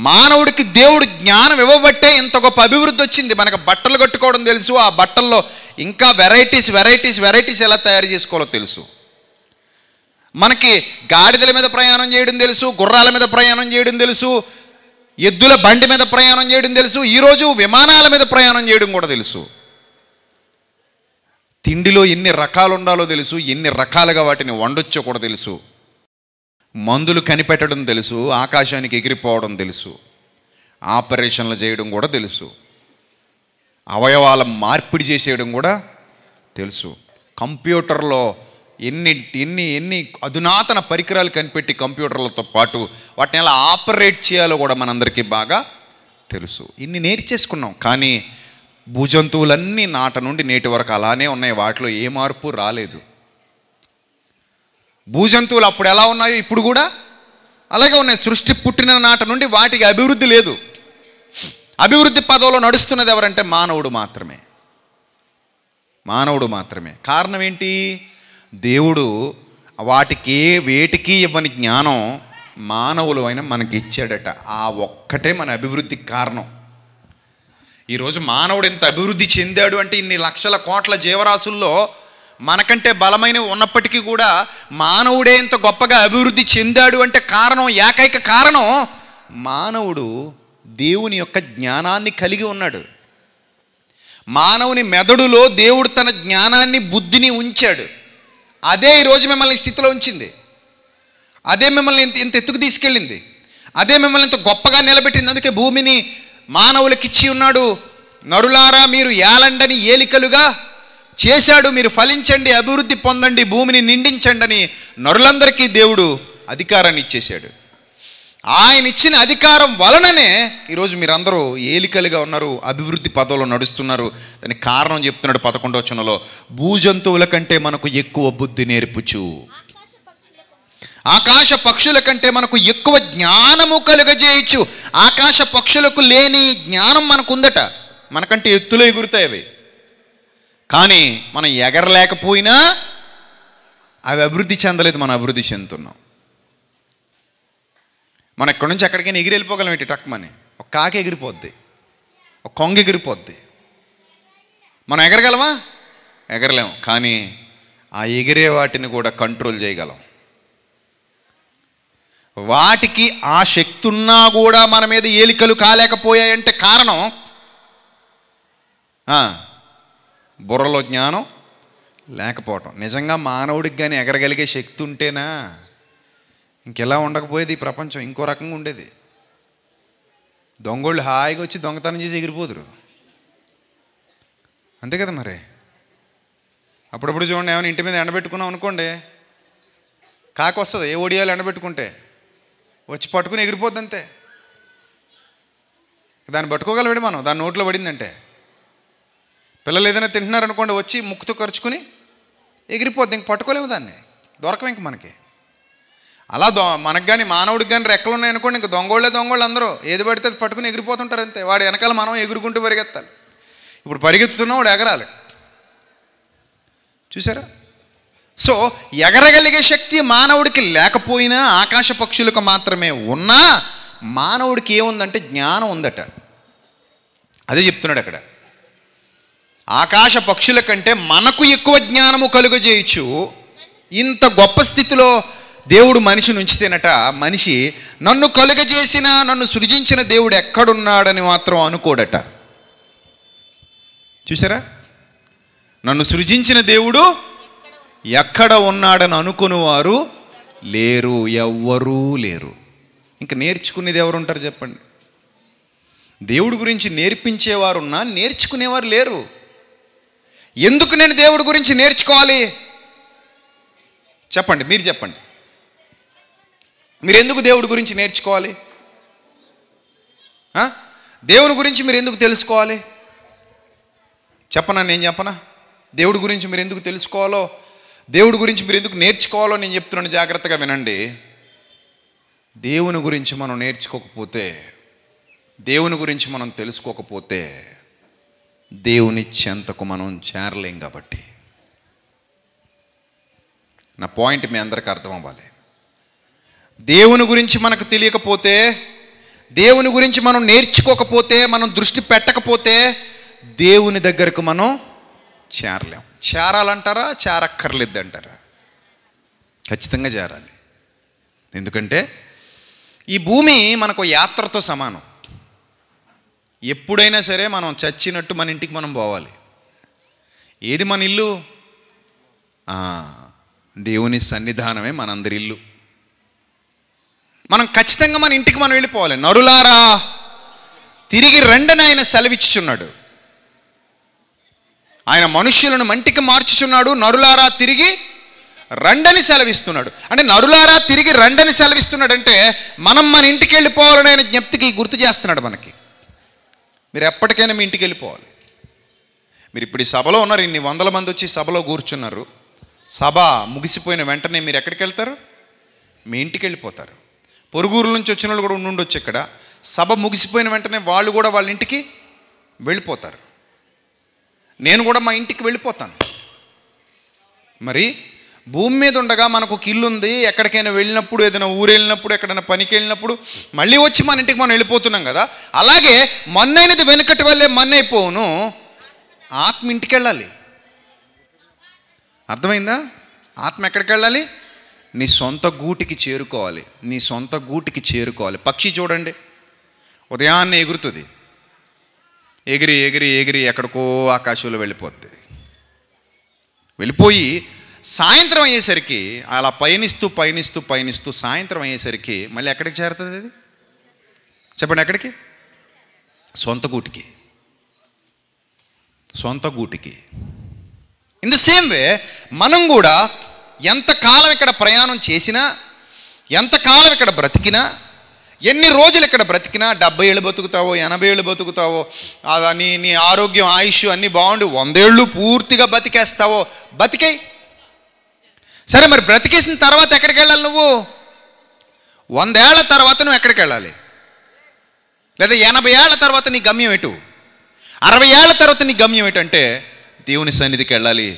మానవుడికి దేవుడు జ్ఞానం ఇవ్వబట్టే ఇంత గొప్ప అభివృద్ధి వచ్చింది మనకు బట్టలు కట్టుకోవడం తెలుసు ఆ బట్టల్లో ఇంకా వెరైటీస్ వెరైటీస్ వెరైటీస్ ఎలా తయారు చేసుకోవాలో తెలుసు మనకి గాడిదల మీద ప్రయాణం చేయడం తెలుసు గుర్రాల మీద ప్రయాణం చేయడం తెలుసు ఎద్దుల బండి మీద ప్రయాణం చేయడం తెలుసు ఈరోజు విమానాల మీద ప్రయాణం చేయడం కూడా తెలుసు తిండిలో ఎన్ని రకాలు ఉండాలో తెలుసు ఎన్ని రకాలుగా వాటిని వండొచ్చో కూడా తెలుసు మందులు కనిపెట్టడం తెలుసు ఆకాశానికి ఎగిరిపోవడం తెలుసు ఆపరేషన్లు చేయడం కూడా తెలుసు అవయవాల మార్పిడి చేసేయడం కూడా తెలుసు కంప్యూటర్లో ఎన్ని ఎన్ని ఎన్ని అధునాతన పరికరాలు కనిపెట్టి కంప్యూటర్లతో పాటు వాటిని ఎలా ఆపరేట్ చేయాలో కూడా మనందరికీ బాగా తెలుసు ఇన్ని నేర్చేసుకున్నాం కానీ భూజంతువులన్నీ నాట నుండి నేటి వరకు అలానే ఉన్నాయి వాటిలో ఏ మార్పు రాలేదు భూజంతువులు అప్పుడు ఎలా ఉన్నాయో ఇప్పుడు కూడా అలాగే ఉన్నాయి సృష్టి పుట్టిన నాట నుండి వాటికి అభివృద్ధి లేదు అభివృద్ధి పదవిలో నడుస్తున్నది ఎవరంటే మానవుడు మాత్రమే మానవుడు మాత్రమే కారణం ఏంటి దేవుడు వాటికి వేటికి ఇవ్వని జ్ఞానం మానవులు అయిన మనకి ఇచ్చాడట ఆ ఒక్కటే మన అభివృద్ధికి కారణం ఈరోజు మానవుడు ఇంత అభివృద్ధి చెందాడు అంటే ఇన్ని లక్షల కోట్ల జీవరాశుల్లో మనకంటే బలమైనవి ఉన్నప్పటికీ కూడా మానవుడే ఇంత గొప్పగా అభివృద్ధి చెందాడు అంటే కారణం ఏకైక కారణం మానవుడు దేవుని యొక్క జ్ఞానాన్ని కలిగి ఉన్నాడు మానవుని మెదడులో దేవుడు తన జ్ఞానాన్ని బుద్ధిని ఉంచాడు అదే ఈరోజు మిమ్మల్ని స్థితిలో ఉంచింది అదే మిమ్మల్ని ఇంత ఇంత ఎత్తుకు తీసుకెళ్ళింది అదే మిమ్మల్ని ఇంత గొప్పగా నిలబెట్టింది అందుకే భూమిని మానవులకిచ్చి ఉన్నాడు నరులారా మీరు ఏలండని ఏలికలుగా చేశాడు మీరు ఫలించండి అభివృద్ధి పొందండి భూమిని నిండించండి అని నరులందరికీ దేవుడు అధికారాన్ని ఇచ్చేశాడు ఆయన ఇచ్చిన అధికారం వలననే ఈరోజు మీరందరూ ఏలికలుగా ఉన్నారు అభివృద్ధి పదవులు నడుస్తున్నారు దానికి కారణం చెప్తున్నాడు చనలో భూజంతువుల కంటే మనకు ఎక్కువ బుద్ధి నేర్పుచు ఆకాశ పక్షుల కంటే మనకు ఎక్కువ జ్ఞానము కలుగజేయచ్చు ఆకాశ పక్షులకు లేని జ్ఞానం మనకుందట మనకంటే ఎత్తులో ఎగురుతాయి అవి కానీ మనం ఎగరలేకపోయినా అవి అభివృద్ధి చెందలేదు మనం అభివృద్ధి చెందుతున్నాం మనం ఎక్కడి నుంచి ఎక్కడికైనా ఎగిరి వెళ్ళిపోగలం ఏంటి టక్మని ఒక కాకి ఎగిరిపోద్ది ఒక కొంగ ఎగిరిపోద్ది మనం ఎగరగలమా ఎగరలేము కానీ ఆ ఎగిరే వాటిని కూడా కంట్రోల్ చేయగలం వాటికి ఆ శక్తి ఉన్నా కూడా మన మీద ఏలికలు కాలేకపోయాయంటే కారణం బుర్రలో జ్ఞానం లేకపోవటం నిజంగా మానవుడికి కానీ ఎగరగలిగే శక్తి ఉంటేనా ఇంకెలా ఉండకపోయేది ఈ ప్రపంచం ఇంకో రకంగా ఉండేది దొంగళ్ళు హాయిగా వచ్చి దొంగతనం చేసి ఎగిరిపోదురు అంతే కదా మరి అప్పుడప్పుడు చూడండి ఏమైనా ఇంటి మీద ఎండబెట్టుకున్నాం అనుకోండి కాక వస్తుంది ఏ ఒడియాలు ఎండబెట్టుకుంటే వచ్చి పట్టుకుని ఎగిరిపోద్ది అంతే దాన్ని పట్టుకోగలవాడి మనం దాని నోట్లో పడిందంటే పిల్లలు ఏదైనా తింటున్నారనుకోండి వచ్చి ముక్కుతో ఖర్చుకుని ఎగిరిపోద్ది ఇంక పట్టుకోలేము దాన్ని దొరకం ఇంక మనకి అలా దో మనకు కానీ మానవుడికి కానీ రెక్కలు ఉన్నాయనుకోండి ఇంకా దొంగోళ్ళే దొంగోళ్ళు అందరూ ఏది పడితే అది పట్టుకుని ఎగిరిపోతుంటారు అంతే వాడు వెనకాల మనం ఎగురుకుంటూ పరిగెత్తాలి ఇప్పుడు పరిగెత్తుతున్నా వాడు ఎగరాలి చూసారా సో ఎగరగలిగే శక్తి మానవుడికి లేకపోయినా ఆకాశ పక్షులకు మాత్రమే ఉన్నా మానవుడికి ఏముందంటే జ్ఞానం ఉందట అదే చెప్తున్నాడు అక్కడ ఆకాశ పక్షుల కంటే మనకు ఎక్కువ జ్ఞానము కలుగజేయచ్చు ఇంత గొప్ప స్థితిలో దేవుడు మనిషిని ఉంచితేనట మనిషి నన్ను కలుగజేసిన నన్ను సృజించిన దేవుడు ఎక్కడున్నాడని మాత్రం అనుకోడట చూసారా నన్ను సృజించిన దేవుడు ఎక్కడ ఉన్నాడని వారు లేరు ఎవ్వరూ లేరు ఇంకా నేర్చుకునేది ఎవరుంటారు చెప్పండి దేవుడి గురించి నేర్పించేవారున్నా నేర్చుకునేవారు లేరు ఎందుకు నేను దేవుడి గురించి నేర్చుకోవాలి చెప్పండి మీరు చెప్పండి మీరు ఎందుకు దేవుడి గురించి నేర్చుకోవాలి దేవుని గురించి మీరు ఎందుకు తెలుసుకోవాలి చెప్పనా నేను చెప్పనా దేవుడి గురించి మీరు ఎందుకు తెలుసుకోవాలో దేవుడి గురించి మీరు ఎందుకు నేర్చుకోవాలో నేను చెప్తున్నాను జాగ్రత్తగా వినండి దేవుని గురించి మనం నేర్చుకోకపోతే దేవుని గురించి మనం తెలుసుకోకపోతే దేవుని చెంతకు మనం చేరలేం కాబట్టి నా పాయింట్ మీ అందరికీ అర్థం అవ్వాలి దేవుని గురించి మనకు తెలియకపోతే దేవుని గురించి మనం నేర్చుకోకపోతే మనం దృష్టి పెట్టకపోతే దేవుని దగ్గరకు మనం చేరలేం చేరాలంటారా చేరక్కర్లేదు అంటారా ఖచ్చితంగా చేరాలి ఎందుకంటే ఈ భూమి మనకు యాత్రతో సమానం ఎప్పుడైనా సరే మనం చచ్చినట్టు మన ఇంటికి మనం పోవాలి ఏది మన ఇల్లు దేవుని సన్నిధానమే మనందరి ఇల్లు మనం ఖచ్చితంగా మన ఇంటికి మనం వెళ్ళిపోవాలి నరులారా తిరిగి రెండని ఆయన సెలవిచ్చుచున్నాడు ఆయన మనుష్యులను మంటికి మార్చుచున్నాడు నరులారా తిరిగి రండని సెలవిస్తున్నాడు అంటే నరులారా తిరిగి రండని సెలవిస్తున్నాడు అంటే మనం మన ఇంటికి వెళ్ళిపోవాలని ఆయన జ్ఞప్తికి గుర్తు చేస్తున్నాడు మనకి మీరు ఎప్పటికైనా మీ ఇంటికి వెళ్ళిపోవాలి మీరు ఇప్పుడు ఈ సభలో ఉన్నారు ఇన్ని వందల మంది వచ్చి సభలో కూర్చున్నారు సభ ముగిసిపోయిన వెంటనే మీరు ఎక్కడికి వెళ్తారు మీ ఇంటికి వెళ్ళిపోతారు పొరుగురు నుంచి వచ్చిన వాళ్ళు కూడా ఉండుండొచ్చు ఇక్కడ సభ ముగిసిపోయిన వెంటనే వాళ్ళు కూడా వాళ్ళ ఇంటికి వెళ్ళిపోతారు నేను కూడా మా ఇంటికి వెళ్ళిపోతాను మరి భూమి మీద ఉండగా మనకు ఒక ఇల్లు ఉంది ఎక్కడికైనా వెళ్ళినప్పుడు ఏదైనా ఊరు వెళ్ళినప్పుడు ఎక్కడైనా పనికి వెళ్ళినప్పుడు మళ్ళీ వచ్చి మన ఇంటికి మనం వెళ్ళిపోతున్నాం కదా అలాగే మన్నైనది వెనుకటి వల్లే మన్నైపోను ఆత్మ ఇంటికి వెళ్ళాలి అర్థమైందా ఆత్మ ఎక్కడికి వెళ్ళాలి నీ సొంత గూటికి చేరుకోవాలి నీ సొంత గూటికి చేరుకోవాలి పక్షి చూడండి ఉదయాన్నే ఎగురుతుంది ఎగిరి ఎగిరి ఎగిరి ఎక్కడికో ఆకాశంలో వెళ్ళిపోద్ది వెళ్ళిపోయి సాయంత్రం అయ్యేసరికి అలా పయనిస్తూ పయనిస్తూ పయనిస్తూ సాయంత్రం అయ్యేసరికి మళ్ళీ ఎక్కడికి చేరుతుంది అది చెప్పండి ఎక్కడికి సొంత గూటికి సొంత గూటికి ఇన్ ద సేమ్ వే మనం కూడా ఎంతకాలం ఇక్కడ ప్రయాణం చేసినా ఎంతకాలం ఇక్కడ బ్రతికినా ఎన్ని రోజులు ఇక్కడ బ్రతికినా డెబ్బై ఏళ్ళు బతుకుతావో ఎనభై ఏళ్ళు బతుకుతావో నీ నీ ఆరోగ్యం ఆయుష్ అన్నీ బాగుండి వందేళ్ళు పూర్తిగా బతికేస్తావో బతికే సరే మరి బ్రతికేసిన తర్వాత ఎక్కడికి వెళ్ళాలి నువ్వు వందేళ్ల తర్వాత నువ్వు ఎక్కడికి వెళ్ళాలి లేదా ఎనభై ఏళ్ళ తర్వాత నీ గమ్యం ఎటు అరవై ఏళ్ళ తర్వాత నీ గమ్యం ఏంటంటే దేవుని సన్నిధికి వెళ్ళాలి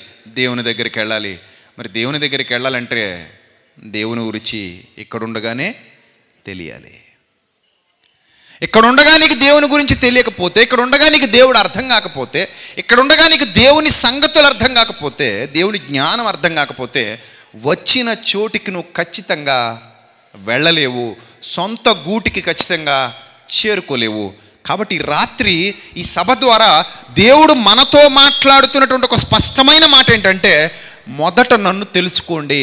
దేవుని దగ్గరికి వెళ్ళాలి మరి దేవుని దగ్గరికి వెళ్ళాలంటే దేవుని గురించి ఇక్కడుండగానే తెలియాలి ఇక్కడ నీకు దేవుని గురించి తెలియకపోతే ఇక్కడ ఉండగా నీకు దేవుడు అర్థం కాకపోతే ఇక్కడ ఉండగా నీకు దేవుని సంగతులు అర్థం కాకపోతే దేవుని జ్ఞానం అర్థం కాకపోతే వచ్చిన చోటికి నువ్వు ఖచ్చితంగా వెళ్ళలేవు సొంత గూటికి ఖచ్చితంగా చేరుకోలేవు కాబట్టి రాత్రి ఈ సభ ద్వారా దేవుడు మనతో మాట్లాడుతున్నటువంటి ఒక స్పష్టమైన మాట ఏంటంటే మొదట నన్ను తెలుసుకోండి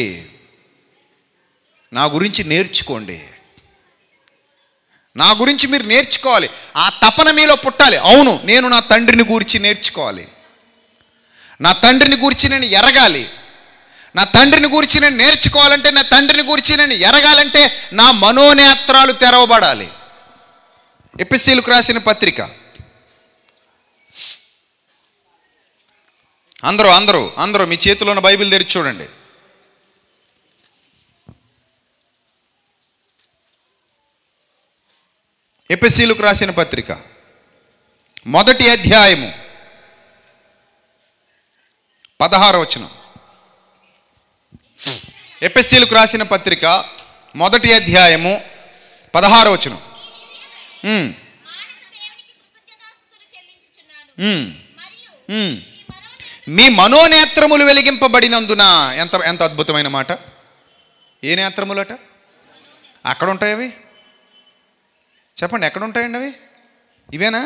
నా గురించి నేర్చుకోండి నా గురించి మీరు నేర్చుకోవాలి ఆ తపన మీలో పుట్టాలి అవును నేను నా తండ్రిని గురించి నేర్చుకోవాలి నా తండ్రిని గురించి నేను ఎరగాలి నా తండ్రిని గురించి నేను నేర్చుకోవాలంటే నా తండ్రిని గురించి నేను ఎరగాలంటే నా మనోనేత్రాలు తెరవబడాలి ఎపిసీలకు రాసిన పత్రిక అందరూ అందరూ అందరూ మీ చేతిలో ఉన్న బైబిల్ తెరిచి చూడండి ఎపిసీలకు రాసిన పత్రిక మొదటి అధ్యాయము పదహార వచనం ఎపిసీలకు రాసిన పత్రిక మొదటి అధ్యాయము పదహార వచనం మీ మనోనేత్రములు వెలిగింపబడినందున ఎంత ఎంత అద్భుతమైన మాట ఏ నేత్రములట అక్కడ ఉంటాయి అవి చెప్పండి ఎక్కడ ఉంటాయండి అవి ఇవేనా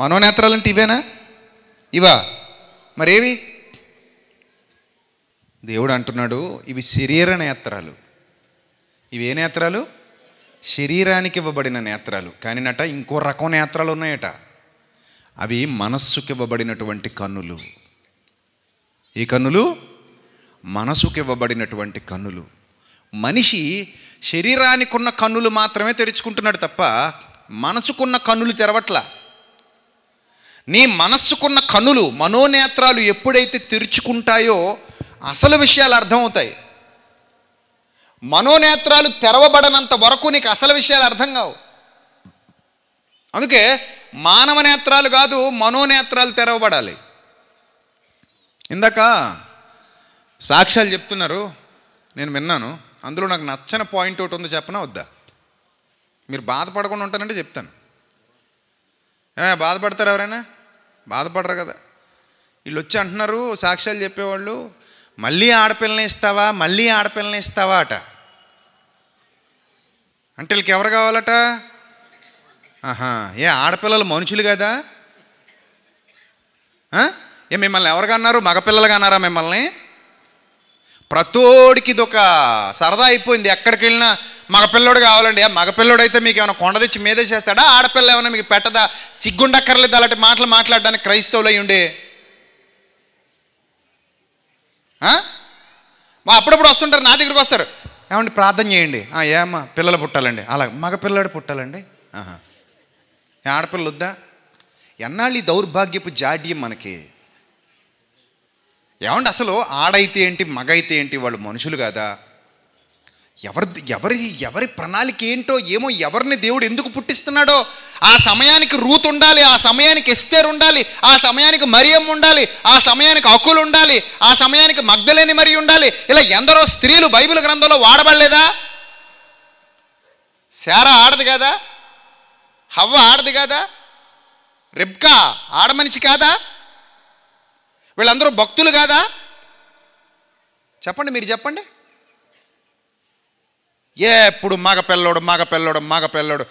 మనోనేత్రాలు అంటే ఇవేనా ఇవా మరేవి దేవుడు అంటున్నాడు ఇవి శరీర నేత్రాలు ఇవి ఏ నేత్రాలు శరీరానికి ఇవ్వబడిన నేత్రాలు నట ఇంకో రకం నేత్రాలు ఉన్నాయట అవి మనస్సుకివ్వబడినటువంటి కన్నులు ఈ కన్నులు మనసుకివ్వబడినటువంటి కన్నులు మనిషి శరీరానికి ఉన్న కన్నులు మాత్రమే తెరుచుకుంటున్నాడు తప్ప మనసుకున్న కన్నులు తెరవట్లా నీ మనస్సుకున్న కన్నులు మనోనేత్రాలు ఎప్పుడైతే తెరుచుకుంటాయో అసలు విషయాలు అర్థమవుతాయి మనోనేత్రాలు తెరవబడనంత వరకు నీకు అసలు విషయాలు అర్థం కావు అందుకే మానవ నేత్రాలు కాదు మనోనేత్రాలు తెరవబడాలి ఇందాక సాక్ష్యాలు చెప్తున్నారు నేను విన్నాను అందులో నాకు నచ్చని పాయింట్ ఒకటి ఉంది చెప్పనా వద్దా మీరు బాధపడకుండా ఉంటానంటే చెప్తాను ఏమైనా బాధపడతారు ఎవరైనా బాధపడరు కదా వీళ్ళు వచ్చి అంటున్నారు సాక్ష్యాలు చెప్పేవాళ్ళు మళ్ళీ ఆడపిల్లని ఇస్తావా మళ్ళీ ఆడపిల్లని ఇస్తావా అట అంటే వీళ్ళకి ఎవరు కావాలట ఆహా ఏ ఆడపిల్లలు మనుషులు కదా ఏ మిమ్మల్ని ఎవరుగా అన్నారు మగపిల్లలుగా అన్నారా మిమ్మల్ని ప్రతోడికి ఇది ఒక సరదా అయిపోయింది ఎక్కడికి వెళ్ళినా మగపిల్లోడు కావాలండి మగపిల్లోడు అయితే మీకు ఏమైనా కొండ తెచ్చి మీదే చేస్తాడా ఆడపిల్ల ఏమైనా మీకు పెట్టదా సిగ్గుండక్కర్లేదు అలాంటి మాటలు మాట్లాడడానికి క్రైస్తవులు అయి ఉండే మా అప్పుడప్పుడు వస్తుంటారు నా దగ్గరికి వస్తారు ఏమండి ప్రార్థన చేయండి ఏమ్మా పిల్లలు పుట్టాలండి అలా మగపిల్లాడు పుట్టాలండి ఆహా ఆడపిల్లలు వద్దా ఎన్నాళ్ళు ఈ దౌర్భాగ్యపు జాడ్యం మనకి ఏమండి అసలు ఆడైతే ఏంటి మగైతే ఏంటి వాళ్ళు మనుషులు కాదా ఎవరి ఎవరి ఎవరి ప్రణాళిక ఏంటో ఏమో ఎవరిని దేవుడు ఎందుకు పుట్టిస్తున్నాడో ఆ సమయానికి రూత్ ఉండాలి ఆ సమయానికి ఎస్తేరు ఉండాలి ఆ సమయానికి మరియం ఉండాలి ఆ సమయానికి అకులు ఉండాలి ఆ సమయానికి మగ్ధలేని మరి ఉండాలి ఇలా ఎందరో స్త్రీలు బైబిల్ గ్రంథంలో వాడబడలేదా శారా ఆడదు కదా హవ్వ ఆడది కాదా రిబ్కా ఆడమనిషి కాదా వీళ్ళందరూ భక్తులు కాదా చెప్పండి మీరు చెప్పండి ఎప్పుడు మగ పిల్లోడు మగ పిల్లోడు మగ పిల్లోడు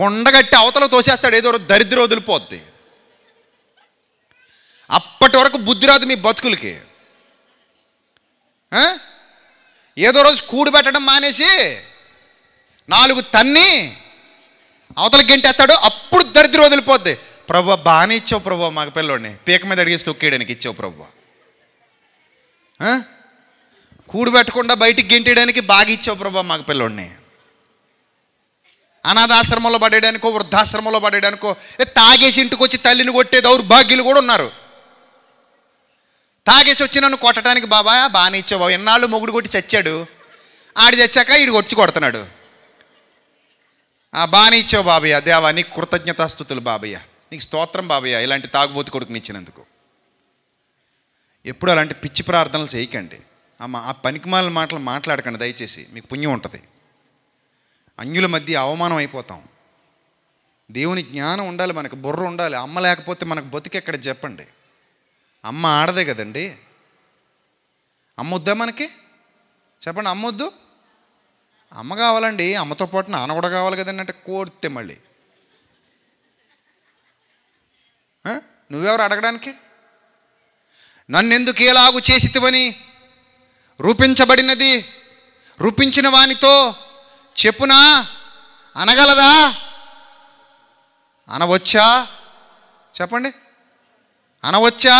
కొండగట్టి అవతల తోసేస్తాడు ఏదో దరిద్ర వదిలిపోద్ది అప్పటి వరకు బుద్ధి రాదు మీ బతుకులకి ఏదో రోజు కూడి పెట్టడం మానేసి నాలుగు తన్ని అవతల గెంటేస్తాడు అప్పుడు దరిద్రం వదిలిపోద్ది ప్రభు బాగానే ఇచ్చావు ప్రభు మాకు పిల్లోడిని పీక మీద అడిగేసి తొక్కేయడానికి ఇచ్చావు ప్రభు కూడు పెట్టకుండా బయటికి గింటేయడానికి బాగా ఇచ్చావు ప్రభు మాకు పిల్లోడిని అనాథాశ్రమంలో పడేయడానికో వృద్ధాశ్రమంలో పడేయడానికో తాగేసి ఇంటికి వచ్చి తల్లిని కొట్టే దౌర్భాగ్యులు కూడా ఉన్నారు తాగేసి వచ్చి నన్ను కొట్టడానికి బాబా బాగానే ఇచ్చావు ఎన్నాళ్ళు మొగుడు కొట్టి చచ్చాడు ఆడి చచ్చాక ఈడు కొట్టి కొడుతున్నాడు బాగానే ఇచ్చావు బాబయ్య దేవా నీకు కృతజ్ఞతాస్థుతులు బాబయ్య నీకు స్తోత్రం బాబయ్య ఇలాంటి తాగుబోతు కొడుకుని ఇచ్చినందుకు ఎప్పుడు అలాంటి పిచ్చి ప్రార్థనలు చేయకండి అమ్మ ఆ పనికిమాల మాటలు మాట్లాడకండి దయచేసి మీకు పుణ్యం ఉంటుంది అన్యుల మధ్య అవమానం అయిపోతాం దేవుని జ్ఞానం ఉండాలి మనకు బుర్ర ఉండాలి అమ్మ లేకపోతే మనకు బతికెక్కడ చెప్పండి అమ్మ ఆడదే కదండి అమ్మొద్దా మనకి చెప్పండి అమ్మొద్దు అమ్మ కావాలండి అమ్మతో పాటు నాన్న కూడా కావాలి కదండి అంటే కోరితే మళ్ళీ నువ్వెవరు అడగడానికి నన్నెందుకు ఎలాగు చేసితివని రూపించబడినది రూపించిన వానితో చెప్పునా అనగలదా అనవచ్చా చెప్పండి అనవచ్చా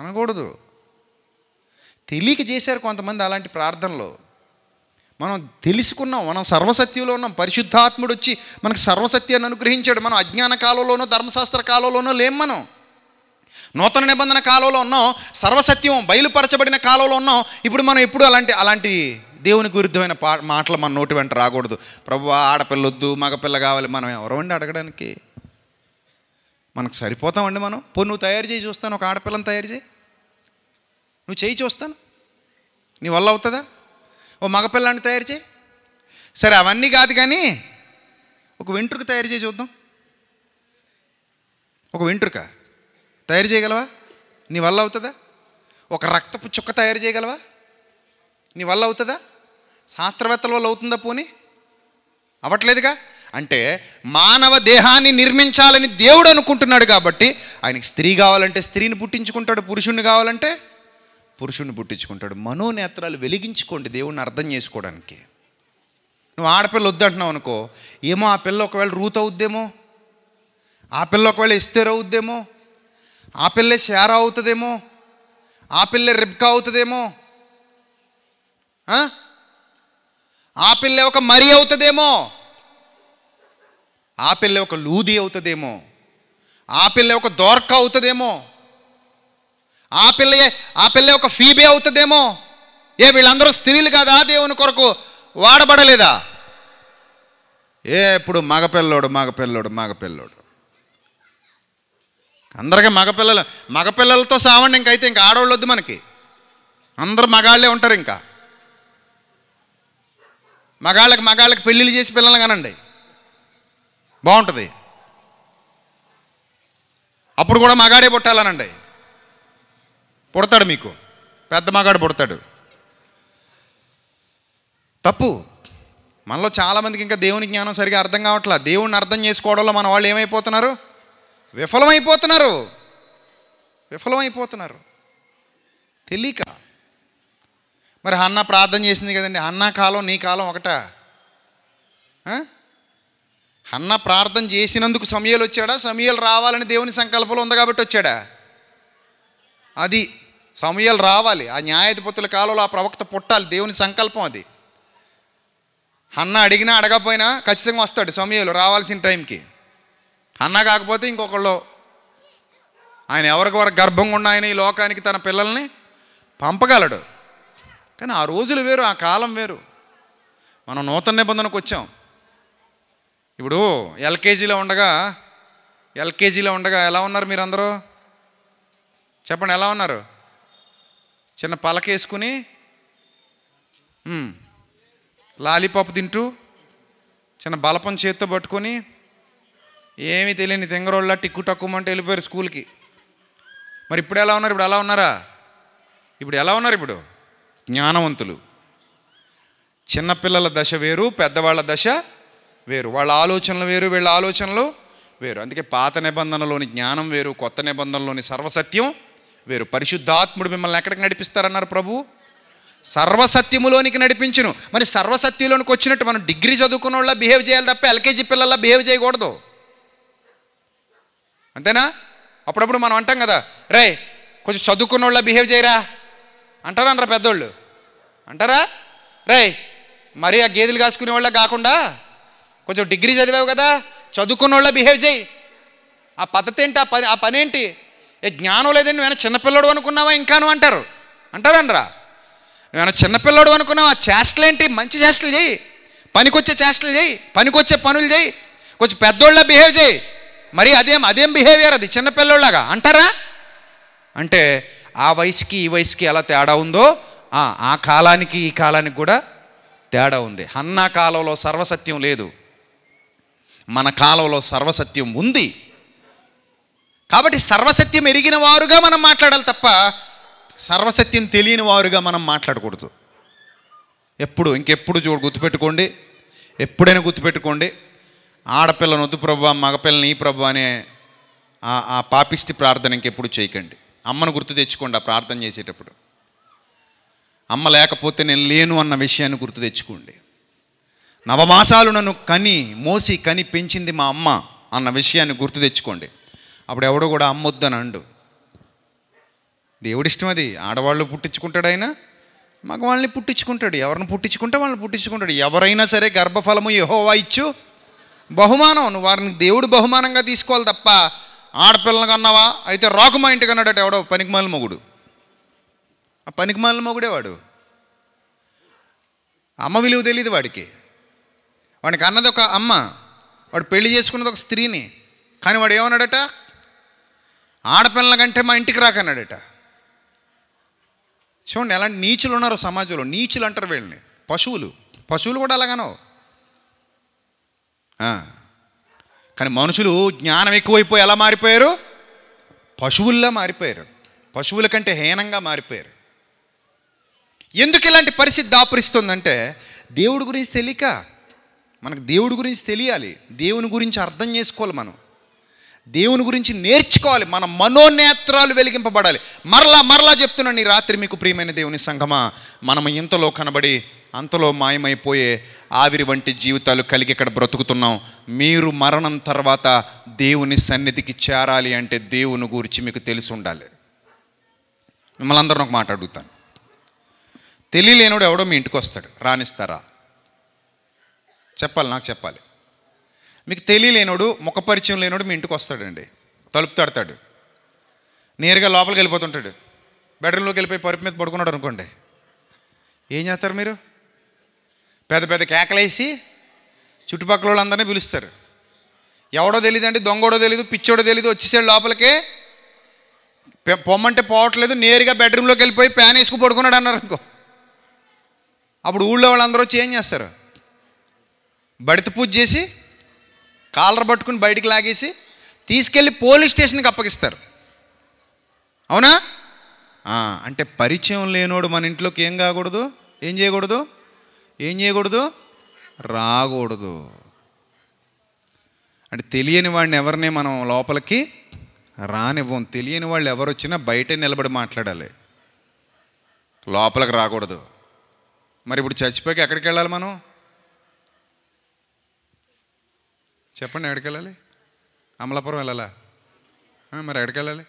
అనకూడదు తెలియక చేశారు కొంతమంది అలాంటి ప్రార్థనలు మనం తెలుసుకున్నాం మనం సర్వసత్యంలో ఉన్నాం పరిశుద్ధాత్ముడు వచ్చి మనకు సర్వసత్యాన్ని అనుగ్రహించాడు మనం అజ్ఞాన కాలంలోనో ధర్మశాస్త్ర కాలంలోనో లేం మనం నూతన నిబంధన కాలంలో ఉన్నాం సర్వసత్యం బయలుపరచబడిన కాలంలో ఉన్నాం ఇప్పుడు మనం ఎప్పుడు అలాంటి అలాంటి దేవునికి విరుద్ధమైన పా మాటలు మన నోటి వెంట రాకూడదు ప్రభు ఆడపిల్ల వద్దు మగపిల్ల కావాలి మనం ఎవరండి అడగడానికి మనకు సరిపోతామండి మనం పో నువ్వు తయారు చేయి చూస్తాను ఒక ఆడపిల్లని తయారు చేయి నువ్వు చేయి చూస్తాను నీ వల్ల అవుతుందా ఓ మగపిల్లాన్ని తయారు చేయి సరే అవన్నీ కాదు కానీ ఒక వెంట్రుక తయారు చేయి చూద్దాం ఒక వెంట్రుక తయారు చేయగలవా నీ వల్ల అవుతుందా ఒక రక్తపు చుక్క తయారు చేయగలవా నీ వల్ల అవుతుందా శాస్త్రవేత్తల వల్ల అవుతుందా పోనీ అవ్వట్లేదుగా అంటే మానవ దేహాన్ని నిర్మించాలని దేవుడు అనుకుంటున్నాడు కాబట్టి ఆయనకి స్త్రీ కావాలంటే స్త్రీని పుట్టించుకుంటాడు పురుషుణ్ణి కావాలంటే పురుషుని పుట్టించుకుంటాడు మనోనేత్రాలు వెలిగించుకోండి దేవుణ్ణి అర్థం చేసుకోవడానికి నువ్వు ఆడపిల్ల వద్దంటున్నావు అనుకో ఏమో ఆ పిల్ల ఒకవేళ రూత్ అవుద్దేమో ఆ పిల్ల ఒకవేళ ఇస్తేర్ అవుద్దేమో ఆ పిల్ల షేరా అవుతుందేమో ఆ పిల్ల రిబ్కా అవుతుందేమో ఆ పిల్ల ఒక మరి అవుతుందేమో ఆ పిల్ల ఒక లూది అవుతుందేమో ఆ పిల్ల ఒక దోర్క అవుతుందేమో ఆ పిల్లయే ఆ పిల్ల ఒక ఫీబే అవుతుందేమో ఏ వీళ్ళందరూ స్త్రీలు కాదా దేవుని కొరకు వాడబడలేదా ఏ ఇప్పుడు మగపిల్లోడు మగపిల్లోడు మగపిల్లోడు అందరికీ మగపిల్లలు మగపిల్లలతో సావండి ఇంకైతే ఇంకా ఆడవాళ్ళు వద్దు మనకి అందరు మగాళ్ళే ఉంటారు ఇంకా మగాళ్ళకి మగాళ్ళకి పెళ్ళిళ్ళు చేసి పిల్లలు కానండి బాగుంటుంది అప్పుడు కూడా మగాడే పుట్టాలనండి పుడతాడు మీకు పెద్ద మగాడు పుడతాడు తప్పు మనలో చాలామందికి ఇంకా దేవుని జ్ఞానం సరిగా అర్థం కావట్లా దేవుణ్ణి అర్థం చేసుకోవడంలో మన వాళ్ళు ఏమైపోతున్నారు విఫలమైపోతున్నారు విఫలమైపోతున్నారు తెలియక మరి అన్న ప్రార్థన చేసింది కదండి అన్న కాలం నీ కాలం ఒకట అన్న ప్రార్థన చేసినందుకు సమయాలు వచ్చాడా సమయాలు రావాలని దేవుని సంకల్పంలో ఉంది కాబట్టి వచ్చాడా అది సమయాలు రావాలి ఆ న్యాయాధిపతుల కాలంలో ఆ ప్రవక్త పుట్టాలి దేవుని సంకల్పం అది అన్న అడిగినా అడగపోయినా ఖచ్చితంగా వస్తాడు సమయాలు రావాల్సిన టైంకి అన్న కాకపోతే ఇంకొకళ్ళు ఆయన ఎవరికి వరకు గర్భంగా ఉన్నాయని ఈ లోకానికి తన పిల్లల్ని పంపగలడు కానీ ఆ రోజులు వేరు ఆ కాలం వేరు మనం నూతన నిబంధనకు వచ్చాం ఇప్పుడు ఎల్కేజీలో ఉండగా ఎల్కేజీలో ఉండగా ఎలా ఉన్నారు మీరందరూ చెప్పండి ఎలా ఉన్నారు చిన్న పలకేసుకుని లాలీపాప్ తింటూ చిన్న బలపం చేత్తో పట్టుకొని ఏమీ తెలియని తెంగరోళ్ళ టిక్కు టక్కుమంటే వెళ్ళిపోయారు స్కూల్కి మరి ఇప్పుడు ఎలా ఉన్నారు ఇప్పుడు ఎలా ఉన్నారా ఇప్పుడు ఎలా ఉన్నారు ఇప్పుడు జ్ఞానవంతులు చిన్నపిల్లల దశ వేరు పెద్దవాళ్ళ దశ వేరు వాళ్ళ ఆలోచనలు వేరు వీళ్ళ ఆలోచనలు వేరు అందుకే పాత నిబంధనలోని జ్ఞానం వేరు కొత్త నిబంధనలోని సర్వసత్యం వేరు పరిశుద్ధాత్ముడు మిమ్మల్ని ఎక్కడికి నడిపిస్తారన్నారు ప్రభు సర్వసత్యములోనికి నడిపించును మరి సర్వసత్యంలోనికి వచ్చినట్టు మనం డిగ్రీ చదువుకున్న వాళ్ళ బిహేవ్ చేయాలి తప్ప ఎల్కేజీ పిల్లల బిహేవ్ చేయకూడదు అంతేనా అప్పుడప్పుడు మనం అంటాం కదా రే కొంచెం చదువుకున్న వాళ్ళ బిహేవ్ చేయరా అంటారా అంటారా పెద్దోళ్ళు అంటారా రే మరీ ఆ గేదెలు కాసుకునే వాళ్ళ కాకుండా కొంచెం డిగ్రీ చదివావు కదా చదువుకున్న వాళ్ళ బిహేవ్ చేయి ఆ పద్ధతి ఏంటి ఆ పని ఆ పని ఏంటి ఏ జ్ఞానం లేదండి నువ్వైనా చిన్నపిల్లడు అనుకున్నావా ఇంకాను అంటారు అంటారనరా నువ్వైనా చిన్నపిల్లడు అనుకున్నావా ఏంటి మంచి చేష్టలు చేయి పనికొచ్చే చేష్టలు చేయి పనికొచ్చే పనులు చేయి కొంచెం పెద్దోళ్ళ బిహేవ్ చేయి మరి అదేం అదేం బిహేవియర్ అది చిన్నపిల్లోళ్ళగా అంటారా అంటే ఆ వయసుకి ఈ వయసుకి ఎలా తేడా ఉందో ఆ కాలానికి ఈ కాలానికి కూడా తేడా ఉంది అన్న కాలంలో సర్వసత్యం లేదు మన కాలంలో సర్వసత్యం ఉంది కాబట్టి సర్వసత్యం ఎరిగిన వారుగా మనం మాట్లాడాలి తప్ప సర్వసత్యం తెలియని వారుగా మనం మాట్లాడకూడదు ఎప్పుడు ఇంకెప్పుడు చూడు గుర్తుపెట్టుకోండి ఎప్పుడైనా గుర్తుపెట్టుకోండి ఆడపిల్లను వద్దు ప్రభు మగపిల్లని ఈ ప్రభు అనే ఆ పాపిష్టి ప్రార్థన ఇంకెప్పుడు చేయకండి అమ్మను గుర్తు తెచ్చుకోండి ఆ ప్రార్థన చేసేటప్పుడు అమ్మ లేకపోతే నేను లేను అన్న విషయాన్ని గుర్తు తెచ్చుకోండి నవమాసాలు నన్ను కని మోసి కని పెంచింది మా అమ్మ అన్న విషయాన్ని గుర్తు తెచ్చుకోండి అప్పుడు ఎవడో కూడా అమ్మొద్దని అండు ఇష్టం అది ఆడవాళ్ళు పుట్టించుకుంటాడు ఆయన మగవాళ్ళని పుట్టించుకుంటాడు ఎవరిని పుట్టించుకుంటే వాళ్ళని పుట్టించుకుంటాడు ఎవరైనా సరే గర్భఫలము యహోవా ఇచ్చు బహుమానం నువ్వు వారిని దేవుడు బహుమానంగా తీసుకోవాలి తప్ప ఆడపిల్లని కన్నావా అయితే రాకు మా ఇంటికి అన్నాడట ఎవడో పనికిమాల మొగుడు ఆ పనికిమాల వాడు అమ్మ విలువ తెలియదు వాడికి వాడికి అన్నది ఒక అమ్మ వాడు పెళ్లి చేసుకున్నది ఒక స్త్రీని కానీ వాడు ఏమన్నాడట ఆడపిల్లల కంటే మా ఇంటికి రాకన్నాడట చూడండి ఎలాంటి నీచులు ఉన్నారు సమాజంలో నీచులు అంటారు వీళ్ళని పశువులు పశువులు కూడా అలాగనో కానీ మనుషులు జ్ఞానం ఎక్కువైపోయి ఎలా మారిపోయారు పశువుల్లా మారిపోయారు పశువుల కంటే హీనంగా మారిపోయారు ఎందుకు ఇలాంటి పరిస్థితి దాపురిస్తుందంటే దేవుడి గురించి తెలియక మనకు దేవుడి గురించి తెలియాలి దేవుని గురించి అర్థం చేసుకోవాలి మనం దేవుని గురించి నేర్చుకోవాలి మన మనోనేత్రాలు వెలిగింపబడాలి మరలా మరలా చెప్తున్నాను ఈ రాత్రి మీకు ప్రియమైన దేవుని సంఘమా మనం ఇంతలో కనబడి అంతలో మాయమైపోయే ఆవిరి వంటి జీవితాలు కలిగి ఇక్కడ బ్రతుకుతున్నాం మీరు మరణం తర్వాత దేవుని సన్నిధికి చేరాలి అంటే దేవుని గురించి మీకు తెలిసి ఉండాలి మిమ్మల్ని అందరిని ఒక మాట అడుగుతాను తెలియలేనోడు ఎవడో మీ ఇంటికి వస్తాడు రాణిస్తారా చెప్పాలి నాకు చెప్పాలి మీకు తెలియలేనోడు ముఖపరిచయం లేనోడు మీ ఇంటికి వస్తాడండి తలుపు తడతాడు నేరుగా లోపలికి వెళ్ళిపోతుంటాడు బెడ్రూమ్లోకి వెళ్ళిపోయి పరుపు మీద పడుకున్నాడు అనుకోండి ఏం చేస్తారు మీరు పెద్ద పెద్ద కేకలేసి చుట్టుపక్కల వాళ్ళందరినీ పిలుస్తారు ఎవడో తెలియదండి దొంగోడో తెలియదు పిచ్చోడో తెలియదు వచ్చేసాడు లోపలికే పొమ్మంటే పోవట్లేదు నేరుగా బెడ్రూమ్లోకి వెళ్ళిపోయి ప్యాన్ వేసుకు పడుకున్నాడు అన్నారు అనుకో అప్పుడు ఊళ్ళో వాళ్ళందరూ వచ్చి ఏం చేస్తారు బడిత పూజ చేసి కాలర్ పట్టుకుని బయటికి లాగేసి తీసుకెళ్ళి పోలీస్ స్టేషన్కి అప్పగిస్తారు అవునా అంటే పరిచయం లేనోడు మన ఇంట్లోకి ఏం కాకూడదు ఏం చేయకూడదు ఏం చేయకూడదు రాకూడదు అంటే తెలియని వాడిని ఎవరిని మనం లోపలికి రానివ్వం తెలియని వాళ్ళు ఎవరు వచ్చినా బయటే నిలబడి మాట్లాడాలి లోపలికి రాకూడదు మరి ఇప్పుడు చచ్చిపోయాక ఎక్కడికి వెళ్ళాలి మనం చెప్పండి ఎక్కడికి వెళ్ళాలి అమలాపురం వెళ్ళాలా మరి ఎక్కడికి వెళ్ళాలి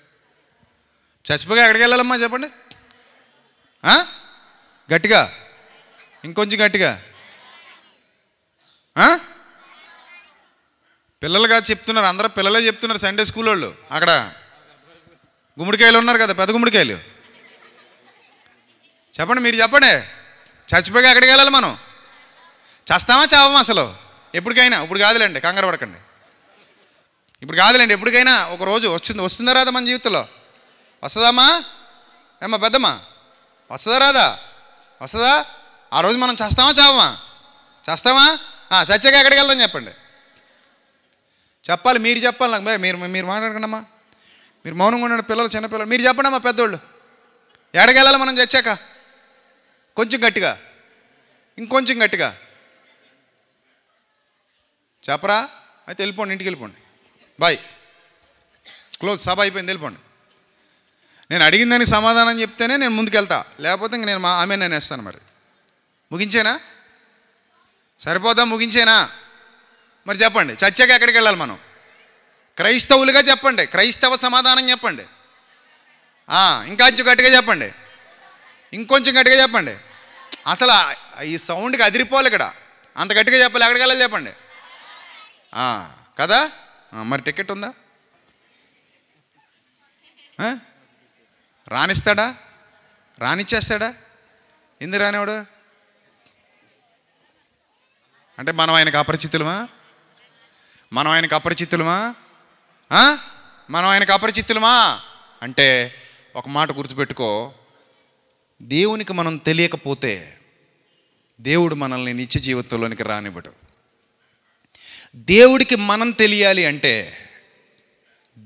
చచ్చిపోగా ఎక్కడికి వెళ్ళాలమ్మా చెప్పండి గట్టిగా ఇంకొంచెం గట్టిగా పిల్లలుగా చెప్తున్నారు అందరూ పిల్లలే చెప్తున్నారు సండే స్కూల్ వాళ్ళు అక్కడ గుమ్మడికాయలు ఉన్నారు కదా పెద్ద గుమ్మడికాయలు చెప్పండి మీరు చెప్పండి చచ్చిపోగా ఎక్కడికి వెళ్ళాలి మనం చస్తామా చావమా అసలు ఎప్పటికైనా ఇప్పుడు కాదులేండి కంగారు పడకండి ఇప్పుడు కాదులేండి ఎప్పటికైనా ఒక రోజు వచ్చింది వస్తుందా రాదా మన జీవితంలో వస్తుందామా ఏమా పెద్దమ్మా వస్తుందా రాదా వస్తుందా ఆ రోజు మనం చేస్తామా చావమా చేస్తామా సత్యగా ఎక్కడికి వెళ్దాం చెప్పండి చెప్పాలి మీరు చెప్పాలి నాకు మీరు మీరు మాట్లాడకండమ్మా మీరు మౌనంగా ఉండండి పిల్లలు చిన్నపిల్లలు మీరు చెప్పండి అమ్మా పెద్దోళ్ళు ఎక్కడికి వెళ్ళాలి మనం చచ్చాక కొంచెం గట్టిగా ఇంకొంచెం గట్టిగా చెప్పరా అయితే వెళ్ళిపోండి ఇంటికి వెళ్ళిపోండి బాయ్ క్లోజ్ సభ అయిపోయింది వెళ్ళిపోండి నేను అడిగిందని సమాధానం చెప్తేనే నేను ముందుకెళ్తా లేకపోతే ఇంక నేను మా ఆమె నేను వేస్తాను మరి ముగించేనా సరిపోదా ముగించేనా మరి చెప్పండి చచ్చాక ఎక్కడికి వెళ్ళాలి మనం క్రైస్తవులుగా చెప్పండి క్రైస్తవ సమాధానం చెప్పండి ఇంకా కొంచెం గట్టిగా చెప్పండి ఇంకొంచెం గట్టిగా చెప్పండి అసలు ఈ సౌండ్కి అదిరిపోవాలి ఇక్కడ అంత గట్టిగా చెప్పాలి ఎక్కడికి వెళ్ళాలి చెప్పండి కదా మరి టికెట్ ఉందా రాణిస్తాడా రాణిచ్చేస్తాడా ఎందుకు రానివాడు అంటే మనం ఆయనకు అపరిచితులమా మనం ఆయనకు అపరిచితులమా మనం ఆయనకు అపరిచితులమా అంటే ఒక మాట గుర్తుపెట్టుకో దేవునికి మనం తెలియకపోతే దేవుడు మనల్ని నిత్య జీవితంలోనికి రానివ్వడు దేవుడికి మనం తెలియాలి అంటే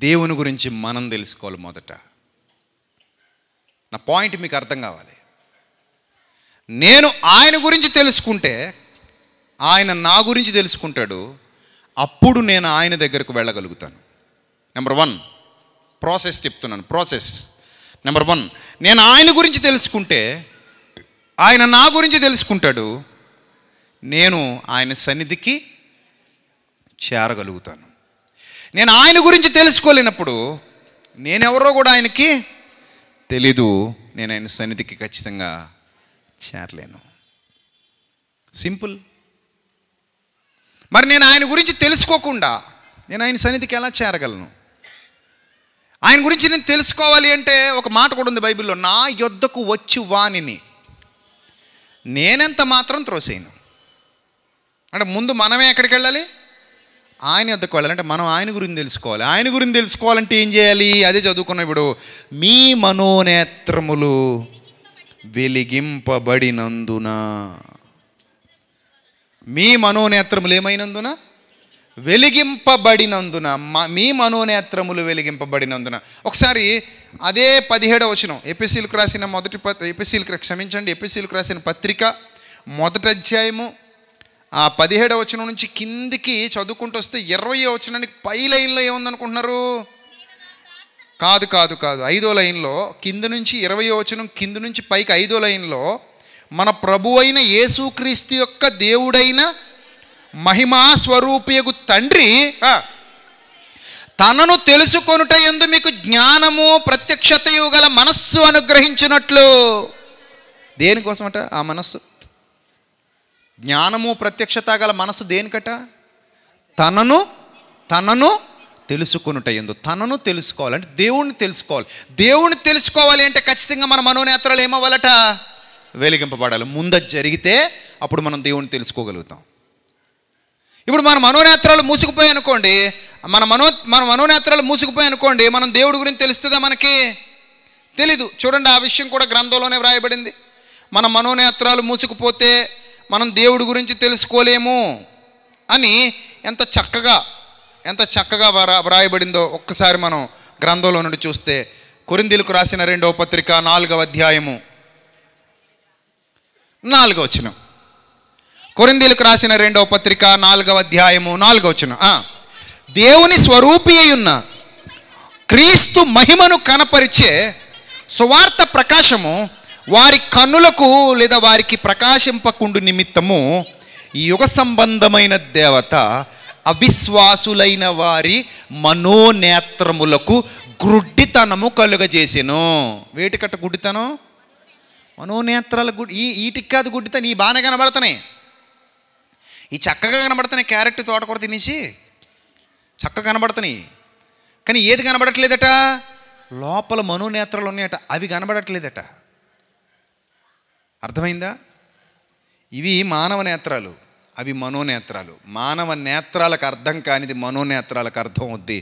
దేవుని గురించి మనం తెలుసుకోవాలి మొదట నా పాయింట్ మీకు అర్థం కావాలి నేను ఆయన గురించి తెలుసుకుంటే ఆయన నా గురించి తెలుసుకుంటాడు అప్పుడు నేను ఆయన దగ్గరకు వెళ్ళగలుగుతాను నెంబర్ వన్ ప్రాసెస్ చెప్తున్నాను ప్రాసెస్ నెంబర్ వన్ నేను ఆయన గురించి తెలుసుకుంటే ఆయన నా గురించి తెలుసుకుంటాడు నేను ఆయన సన్నిధికి చేరగలుగుతాను నేను ఆయన గురించి తెలుసుకోలేనప్పుడు నేనెవరో కూడా ఆయనకి తెలీదు నేను ఆయన సన్నిధికి ఖచ్చితంగా చేరలేను సింపుల్ మరి నేను ఆయన గురించి తెలుసుకోకుండా నేను ఆయన సన్నిధికి ఎలా చేరగలను ఆయన గురించి నేను తెలుసుకోవాలి అంటే ఒక మాట కూడా ఉంది బైబిల్లో నా యొద్దకు వచ్చి వాణిని నేనెంత మాత్రం త్రోసేయను అంటే ముందు మనమే ఎక్కడికి వెళ్ళాలి ఆయన వద్దకు వెళ్ళాలంటే మనం ఆయన గురించి తెలుసుకోవాలి ఆయన గురించి తెలుసుకోవాలంటే ఏం చేయాలి అదే చదువుకున్న ఇప్పుడు మీ మనోనేత్రములు వెలిగింపబడినందున మీ మనోనేత్రములు ఏమైనందున వెలిగింపబడినందున మీ మనోనేత్రములు వెలిగింపబడినందున ఒకసారి అదే పదిహేడవ వచనం ఎపిసీలకు రాసిన మొదటి పత్ ఎపిసీలకు క్షమించండి ఎపిసీలకు రాసిన పత్రిక మొదటి అధ్యాయము ఆ పదిహేడవ వచనం నుంచి కిందికి చదువుకుంటూ వస్తే ఇరవై వచనానికి పై లైన్లో ఏముందనుకుంటున్నారు కాదు కాదు కాదు ఐదో లైన్లో కింద నుంచి ఇరవై వచనం కింద నుంచి పైకి ఐదో లైన్లో మన ప్రభు అయిన యేసుక్రీస్తు యొక్క దేవుడైన మహిమా స్వరూపియగు తండ్రి తనను తెలుసుకొనుట ఎందు మీకు జ్ఞానము ప్రత్యక్షతయు గల మనస్సు అనుగ్రహించినట్లు దేనికోసమట ఆ మనస్సు జ్ఞానము ప్రత్యక్షత గల మనసు దేనికట తనను తనను తెలుసుకునుట ఎందు తనను తెలుసుకోవాలి అంటే దేవుణ్ణి తెలుసుకోవాలి దేవుణ్ణి తెలుసుకోవాలి అంటే ఖచ్చితంగా మన మనోనేత్రాలు ఏమవ్వాలట వెలిగింపబడాలి ముందు జరిగితే అప్పుడు మనం దేవుణ్ణి తెలుసుకోగలుగుతాం ఇప్పుడు మన మనోనేత్రాలు మూసుకుపోయాయి అనుకోండి మన మనో మన మనోనేత్రాలు మూసుకుపోయాయి అనుకోండి మనం దేవుడి గురించి తెలుస్తుందా మనకి తెలీదు చూడండి ఆ విషయం కూడా గ్రంథంలోనే వ్రాయబడింది మన మనోనేత్రాలు మూసుకుపోతే మనం దేవుడి గురించి తెలుసుకోలేము అని ఎంత చక్కగా ఎంత చక్కగా వ్రాయబడిందో ఒక్కసారి మనం గ్రంథంలో నుండి చూస్తే కొరిందీలకు రాసిన రెండవ పత్రిక నాలుగవ అధ్యాయము నాలుగవ వచ్చిన కొరిందీలకు రాసిన రెండవ పత్రిక నాలుగవ అధ్యాయము నాలుగవ వచ్చిన దేవుని స్వరూపి ఉన్న క్రీస్తు మహిమను కనపరిచే సువార్త ప్రకాశము వారి కన్నులకు లేదా వారికి ప్రకాశింపకుండు నిమిత్తము ఈ యుగ సంబంధమైన దేవత అవిశ్వాసులైన వారి మనోనేత్రములకు గుడ్డితనము కలుగజేసెను వేటికట్ట గుడ్డితనం మనోనేత్రాల గుడ్ ఈ ఈటికి కాదు గుడ్డితనం ఈ బాగానే కనబడుతున్నాయి ఈ చక్కగా కనబడుతున్నాయి క్యారెట్ తోటకూర తినేసి చక్కగా కనబడుతున్నాయి కానీ ఏది కనబడట్లేదట లోపల మనోనేత్రాలు ఉన్నాయట అవి కనబడట్లేదట అర్థమైందా ఇవి మానవ నేత్రాలు అవి మనోనేత్రాలు మానవ నేత్రాలకు అర్థం కానిది మనోనేత్రాలకు అర్థం అవుద్ది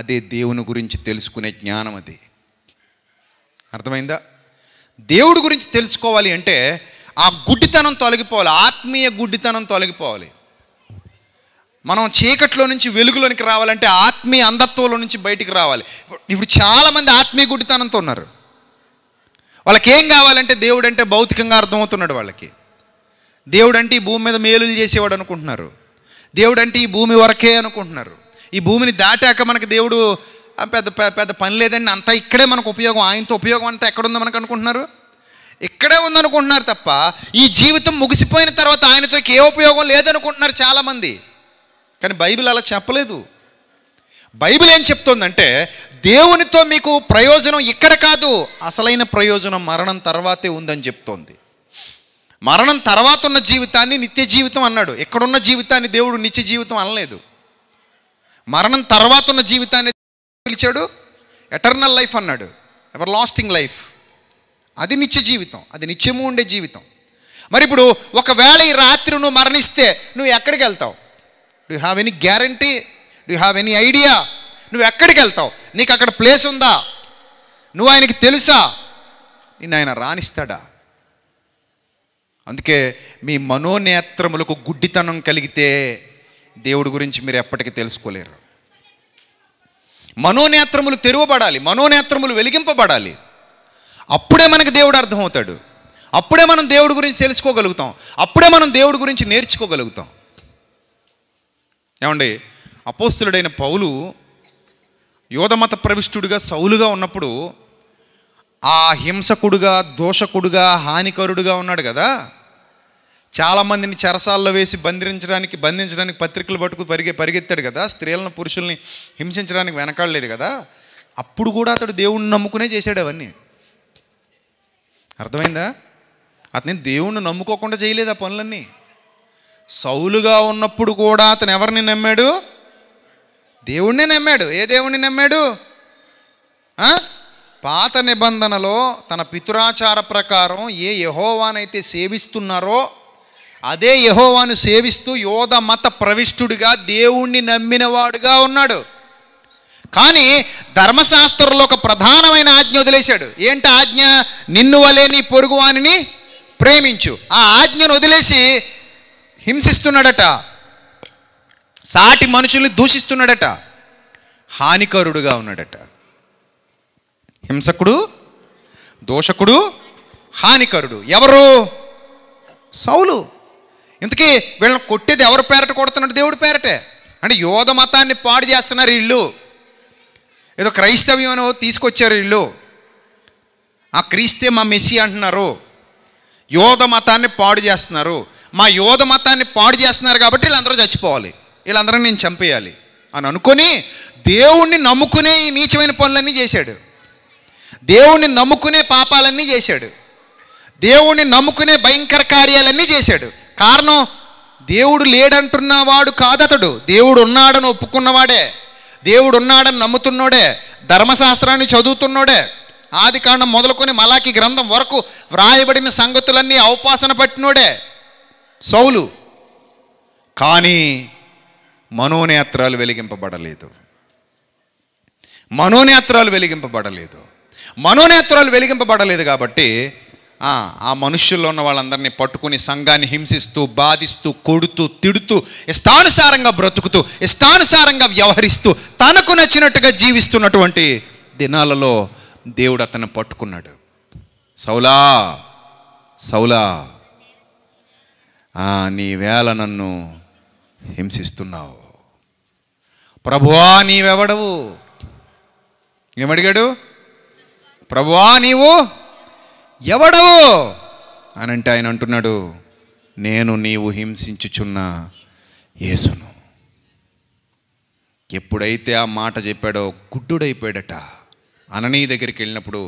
అదే దేవుని గురించి తెలుసుకునే జ్ఞానం అది అర్థమైందా దేవుడి గురించి తెలుసుకోవాలి అంటే ఆ గుడ్డితనం తొలగిపోవాలి ఆత్మీయ గుడ్డితనం తొలగిపోవాలి మనం చీకట్లో నుంచి వెలుగులోనికి రావాలంటే ఆత్మీయ అంధత్వంలో నుంచి బయటికి రావాలి ఇప్పుడు చాలామంది ఆత్మీయ గుడ్డితనంతో ఉన్నారు వాళ్ళకి ఏం కావాలంటే దేవుడు అంటే భౌతికంగా అర్థమవుతున్నాడు వాళ్ళకి దేవుడు అంటే ఈ భూమి మీద మేలులు చేసేవాడు అనుకుంటున్నారు దేవుడు అంటే ఈ భూమి వరకే అనుకుంటున్నారు ఈ భూమిని దాటాక మనకు దేవుడు పెద్ద పెద్ద పని లేదండి అంతా ఇక్కడే మనకు ఉపయోగం ఆయనతో ఉపయోగం అంతా ఎక్కడుందో మనకు అనుకుంటున్నారు ఇక్కడే ఉందనుకుంటున్నారు తప్ప ఈ జీవితం ముగిసిపోయిన తర్వాత ఆయనతో ఏ ఉపయోగం లేదనుకుంటున్నారు చాలామంది కానీ బైబిల్ అలా చెప్పలేదు బైబిల్ ఏం చెప్తోందంటే దేవునితో మీకు ప్రయోజనం ఇక్కడ కాదు అసలైన ప్రయోజనం మరణం తర్వాతే ఉందని చెప్తోంది మరణం తర్వాత ఉన్న జీవితాన్ని నిత్య జీవితం అన్నాడు ఎక్కడున్న జీవితాన్ని దేవుడు నిత్య జీవితం అనలేదు మరణం తర్వాత ఉన్న జీవితాన్ని పిలిచాడు ఎటర్నల్ లైఫ్ అన్నాడు ఎవర్ లాస్టింగ్ లైఫ్ అది నిత్య జీవితం అది నిత్యము ఉండే జీవితం మరి ఇప్పుడు ఒకవేళ ఈ రాత్రి నువ్వు మరణిస్తే నువ్వు ఎక్కడికి వెళ్తావు do have any guarantee do have any idea నువ్వు ఎక్కడికి వెళ్తావు నీకు అక్కడ ప్లేస్ ఉందా నువ్వు ఆయనకి తెలుసా నిన్ను ఆయన రాణిస్తాడా అందుకే మీ మనోనేత్రములకు గుడ్డితనం కలిగితే దేవుడి గురించి మీరు ఎప్పటికీ తెలుసుకోలేరు మనోనేత్రములు తెరవబడాలి మనోనేత్రములు వెలిగింపబడాలి అప్పుడే మనకు దేవుడు అర్థమవుతాడు అప్పుడే మనం దేవుడి గురించి తెలుసుకోగలుగుతాం అప్పుడే మనం దేవుడి గురించి నేర్చుకోగలుగుతాం ఏమండి అపోస్తులుడైన పౌలు యోధమత ప్రవిష్టుడిగా సౌలుగా ఉన్నప్పుడు ఆ హింసకుడుగా దోషకుడుగా హానికరుడుగా ఉన్నాడు కదా చాలామందిని చెరసాల్లో వేసి బంధించడానికి బంధించడానికి పత్రికలు పట్టుకు పరిగె పరిగెత్తాడు కదా స్త్రీలను పురుషుల్ని హింసించడానికి వెనకాడలేదు కదా అప్పుడు కూడా అతడు దేవుణ్ణి నమ్ముకునే చేశాడు అవన్నీ అర్థమైందా అతని దేవుణ్ణి నమ్ముకోకుండా చేయలేదు ఆ పనులన్నీ సౌలుగా ఉన్నప్పుడు కూడా అతను ఎవరిని నమ్మాడు దేవుణ్ణి నమ్మాడు ఏ దేవుణ్ణి నమ్మాడు పాత నిబంధనలో తన పితురాచార ప్రకారం ఏ యహోవానైతే సేవిస్తున్నారో అదే యహోవాను సేవిస్తూ యోధ మత ప్రవిష్ఠుడిగా దేవుణ్ణి నమ్మినవాడుగా ఉన్నాడు కానీ ధర్మశాస్త్రంలో ఒక ప్రధానమైన ఆజ్ఞ వదిలేశాడు ఏంటి ఆజ్ఞ నిన్ను వలే నీ పొరుగువానిని ప్రేమించు ఆ ఆజ్ఞను వదిలేసి హింసిస్తున్నాడట సాటి మనుషుల్ని దూషిస్తున్నాడట హానికరుడుగా ఉన్నాడట హింసకుడు దోషకుడు హానికరుడు ఎవరు సౌలు ఇంతకీ వీళ్ళని కొట్టేది ఎవరు పేరట కొడుతున్నాడు దేవుడు పేరటే అంటే యోధ మతాన్ని పాడు చేస్తున్నారు ఇల్లు ఏదో క్రైస్తవ్యం తీసుకొచ్చారు ఇల్లు ఆ క్రీస్తే మా మెస్సి అంటున్నారు యోధ మతాన్ని పాడు చేస్తున్నారు మా యోధ మతాన్ని పాడు చేస్తున్నారు కాబట్టి వీళ్ళందరూ చచ్చిపోవాలి వీళ్ళందరినీ నేను చంపేయాలి అని అనుకొని దేవుణ్ణి నమ్ముకునే ఈ నీచమైన పనులన్నీ చేశాడు దేవుణ్ణి నమ్ముకునే పాపాలన్నీ చేశాడు దేవుణ్ణి నమ్ముకునే భయంకర కార్యాలన్నీ చేశాడు కారణం దేవుడు లేడంటున్నవాడు కాదతడు దేవుడు ఉన్నాడని ఒప్పుకున్నవాడే దేవుడు ఉన్నాడని నమ్ముతున్నోడే ధర్మశాస్త్రాన్ని చదువుతున్నోడే ఆది కాండం మొదలుకొని మలాకి గ్రంథం వరకు వ్రాయబడిన సంగతులన్నీ అవపాసన పట్టినోడే సౌలు కానీ మనోనేత్రాలు వెలిగింపబడలేదు మనోనేత్రాలు వెలిగింపబడలేదు మనోనేత్రాలు వెలిగింపబడలేదు కాబట్టి ఆ మనుష్యుల్లో ఉన్న వాళ్ళందరినీ పట్టుకుని సంఘాన్ని హింసిస్తూ బాధిస్తూ కొడుతూ తిడుతూ ఇష్టానుసారంగా బ్రతుకుతూ ఇష్టానుసారంగా వ్యవహరిస్తూ తనకు నచ్చినట్టుగా జీవిస్తున్నటువంటి దినాలలో దేవుడు అతను పట్టుకున్నాడు సౌలా సౌలా నీ వేళ నన్ను హింసిస్తున్నావు ప్రభువా నీవెవడవు ఏమడిగాడు ప్రభువా నీవు ఎవడవు అని అంటే ఆయన అంటున్నాడు నేను నీవు హింసించుచున్న యేసును ఎప్పుడైతే ఆ మాట చెప్పాడో గుడ్డుడైపోయాడట అననీ దగ్గరికి వెళ్ళినప్పుడు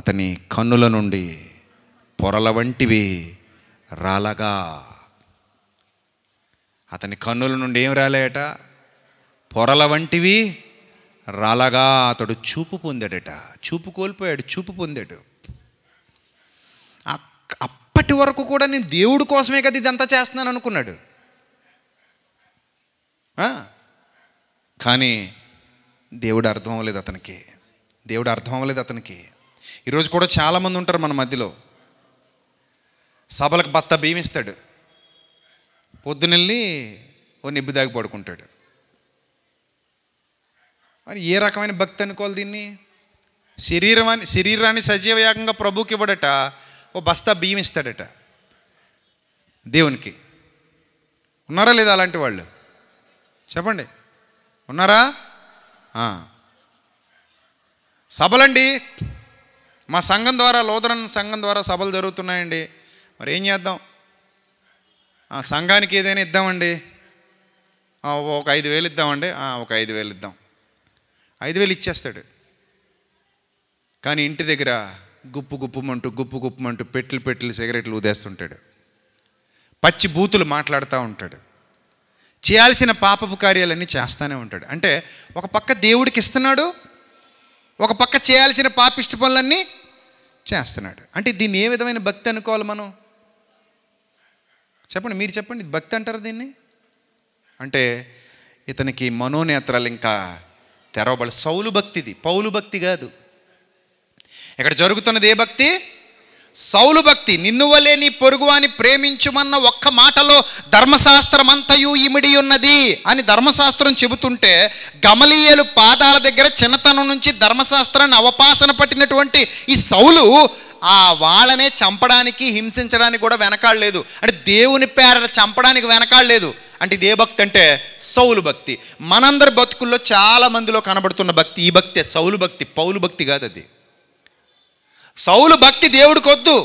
అతని కన్నుల నుండి పొరల వంటివి రాలగా అతని కన్నుల నుండి ఏం రాలేట పొరల వంటివి రాలగా అతడు చూపు పొందాడట చూపు కోల్పోయాడు చూపు పొందాడు అప్పటి వరకు కూడా నేను దేవుడి కోసమే కదా ఇదంతా చేస్తున్నాను అనుకున్నాడు కానీ దేవుడు అర్థం అవ్వలేదు అతనికి దేవుడు అర్థం అవ్వలేదు అతనికి ఈరోజు కూడా చాలామంది ఉంటారు మన మధ్యలో సభలకు భర్త భీమిస్తాడు పొద్దునెళ్ళి ఓ నిబ్బి దాగి పడుకుంటాడు మరి ఏ రకమైన భక్తి అనుకోవాలి దీన్ని శరీరం శరీరాన్ని యాగంగా ప్రభుకి ఇవ్వడట ఓ బస్తా బియ్యం ఇస్తాడట దేవునికి ఉన్నారా లేదా అలాంటి వాళ్ళు చెప్పండి ఉన్నారా సభలండి మా సంఘం ద్వారా లోదరన్ సంఘం ద్వారా సభలు జరుగుతున్నాయండి మరి ఏం చేద్దాం సంఘానికి ఏదైనా ఇద్దామండి ఒక ఐదు వేలు ఇద్దామండి ఒక ఐదు వేలు ఇద్దాం ఐదు వేలు ఇచ్చేస్తాడు కానీ ఇంటి దగ్గర గుప్పు గుప్పుమంటూ గుప్పు గుప్పుమంటూ పెట్లు పెట్లు సిగరెట్లు ఊదేస్తుంటాడు పచ్చి బూతులు మాట్లాడుతూ ఉంటాడు చేయాల్సిన పాపపు కార్యాలన్నీ చేస్తూనే ఉంటాడు అంటే ఒక పక్క దేవుడికి ఇస్తున్నాడు ఒక పక్క చేయాల్సిన పాపిష్టి పనులన్నీ చేస్తున్నాడు అంటే దీన్ని ఏ విధమైన భక్తి అనుకోవాలి మనం చెప్పండి మీరు చెప్పండి భక్తి అంటారు దీన్ని అంటే ఇతనికి మనోనేత్రాలు ఇంకా తెరవబడ సౌలు భక్తిది పౌలు భక్తి కాదు ఇక్కడ జరుగుతున్నది ఏ భక్తి సౌలు భక్తి వలే నీ పొరుగు అని ప్రేమించుమన్న ఒక్క మాటలో ధర్మశాస్త్రమంతయు ఇమిడి ఉన్నది అని ధర్మశాస్త్రం చెబుతుంటే గమలీయలు పాదాల దగ్గర చిన్నతనం నుంచి ధర్మశాస్త్రాన్ని అవపాసన పట్టినటువంటి ఈ సౌలు ఆ వాళ్ళనే చంపడానికి హింసించడానికి కూడా వెనకాడలేదు అంటే దేవుని పేర చంపడానికి వెనకాడలేదు అంటే ఇది ఏ భక్తి అంటే సౌలు భక్తి మనందరి బతుకుల్లో చాలా మందిలో కనబడుతున్న భక్తి ఈ భక్తే సౌలు భక్తి పౌలు భక్తి కాదు అది సౌలు భక్తి కొద్దు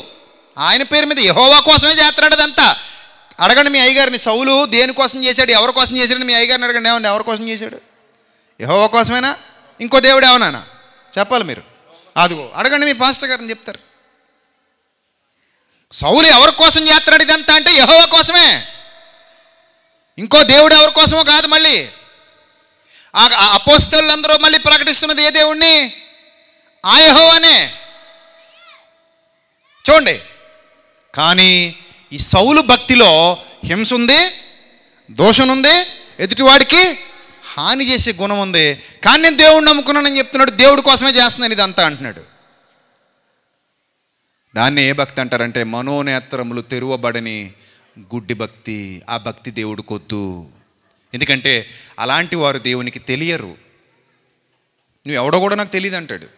ఆయన పేరు మీద యహోవా కోసమే చేస్తున్నాడు అదంతా అడగండి మీ అయ్యగారిని సౌలు దేనికోసం చేశాడు ఎవరి కోసం చేశాడు మీ అయ్యగారిని అడగండి ఏమన్నా ఎవరి కోసం చేశాడు యహోవా కోసమేనా ఇంకో దేవుడు ఏమన్నానా చెప్పాలి మీరు అదిగో అడగండి మీ పాస్టర్ గారిని చెప్తారు సౌలు ఎవరి కోసం చేస్తున్నాడు ఇదంతా అంటే యహోవ కోసమే ఇంకో దేవుడు ఎవరి కోసమో కాదు మళ్ళీ ఆ అపోస్తలందరూ మళ్ళీ ప్రకటిస్తున్నది ఏ దేవుణ్ణి ఆయహో అనే చూడండి కానీ ఈ సౌలు భక్తిలో హింస ఉంది దోషం ఉంది ఎదుటివాడికి హాని చేసే గుణం ఉంది కానీ నేను దేవుడిని నమ్ముకున్నానని చెప్తున్నాడు దేవుడి కోసమే చేస్తున్నాను ఇదంతా అంటున్నాడు దాన్ని ఏ భక్తి అంటారంటే మనోనేత్రములు తెరువబడని గుడ్డి భక్తి ఆ భక్తి దేవుడు కొద్దు ఎందుకంటే అలాంటి వారు దేవునికి తెలియరు నువ్వు ఎవడో కూడా నాకు తెలియదు అంటాడు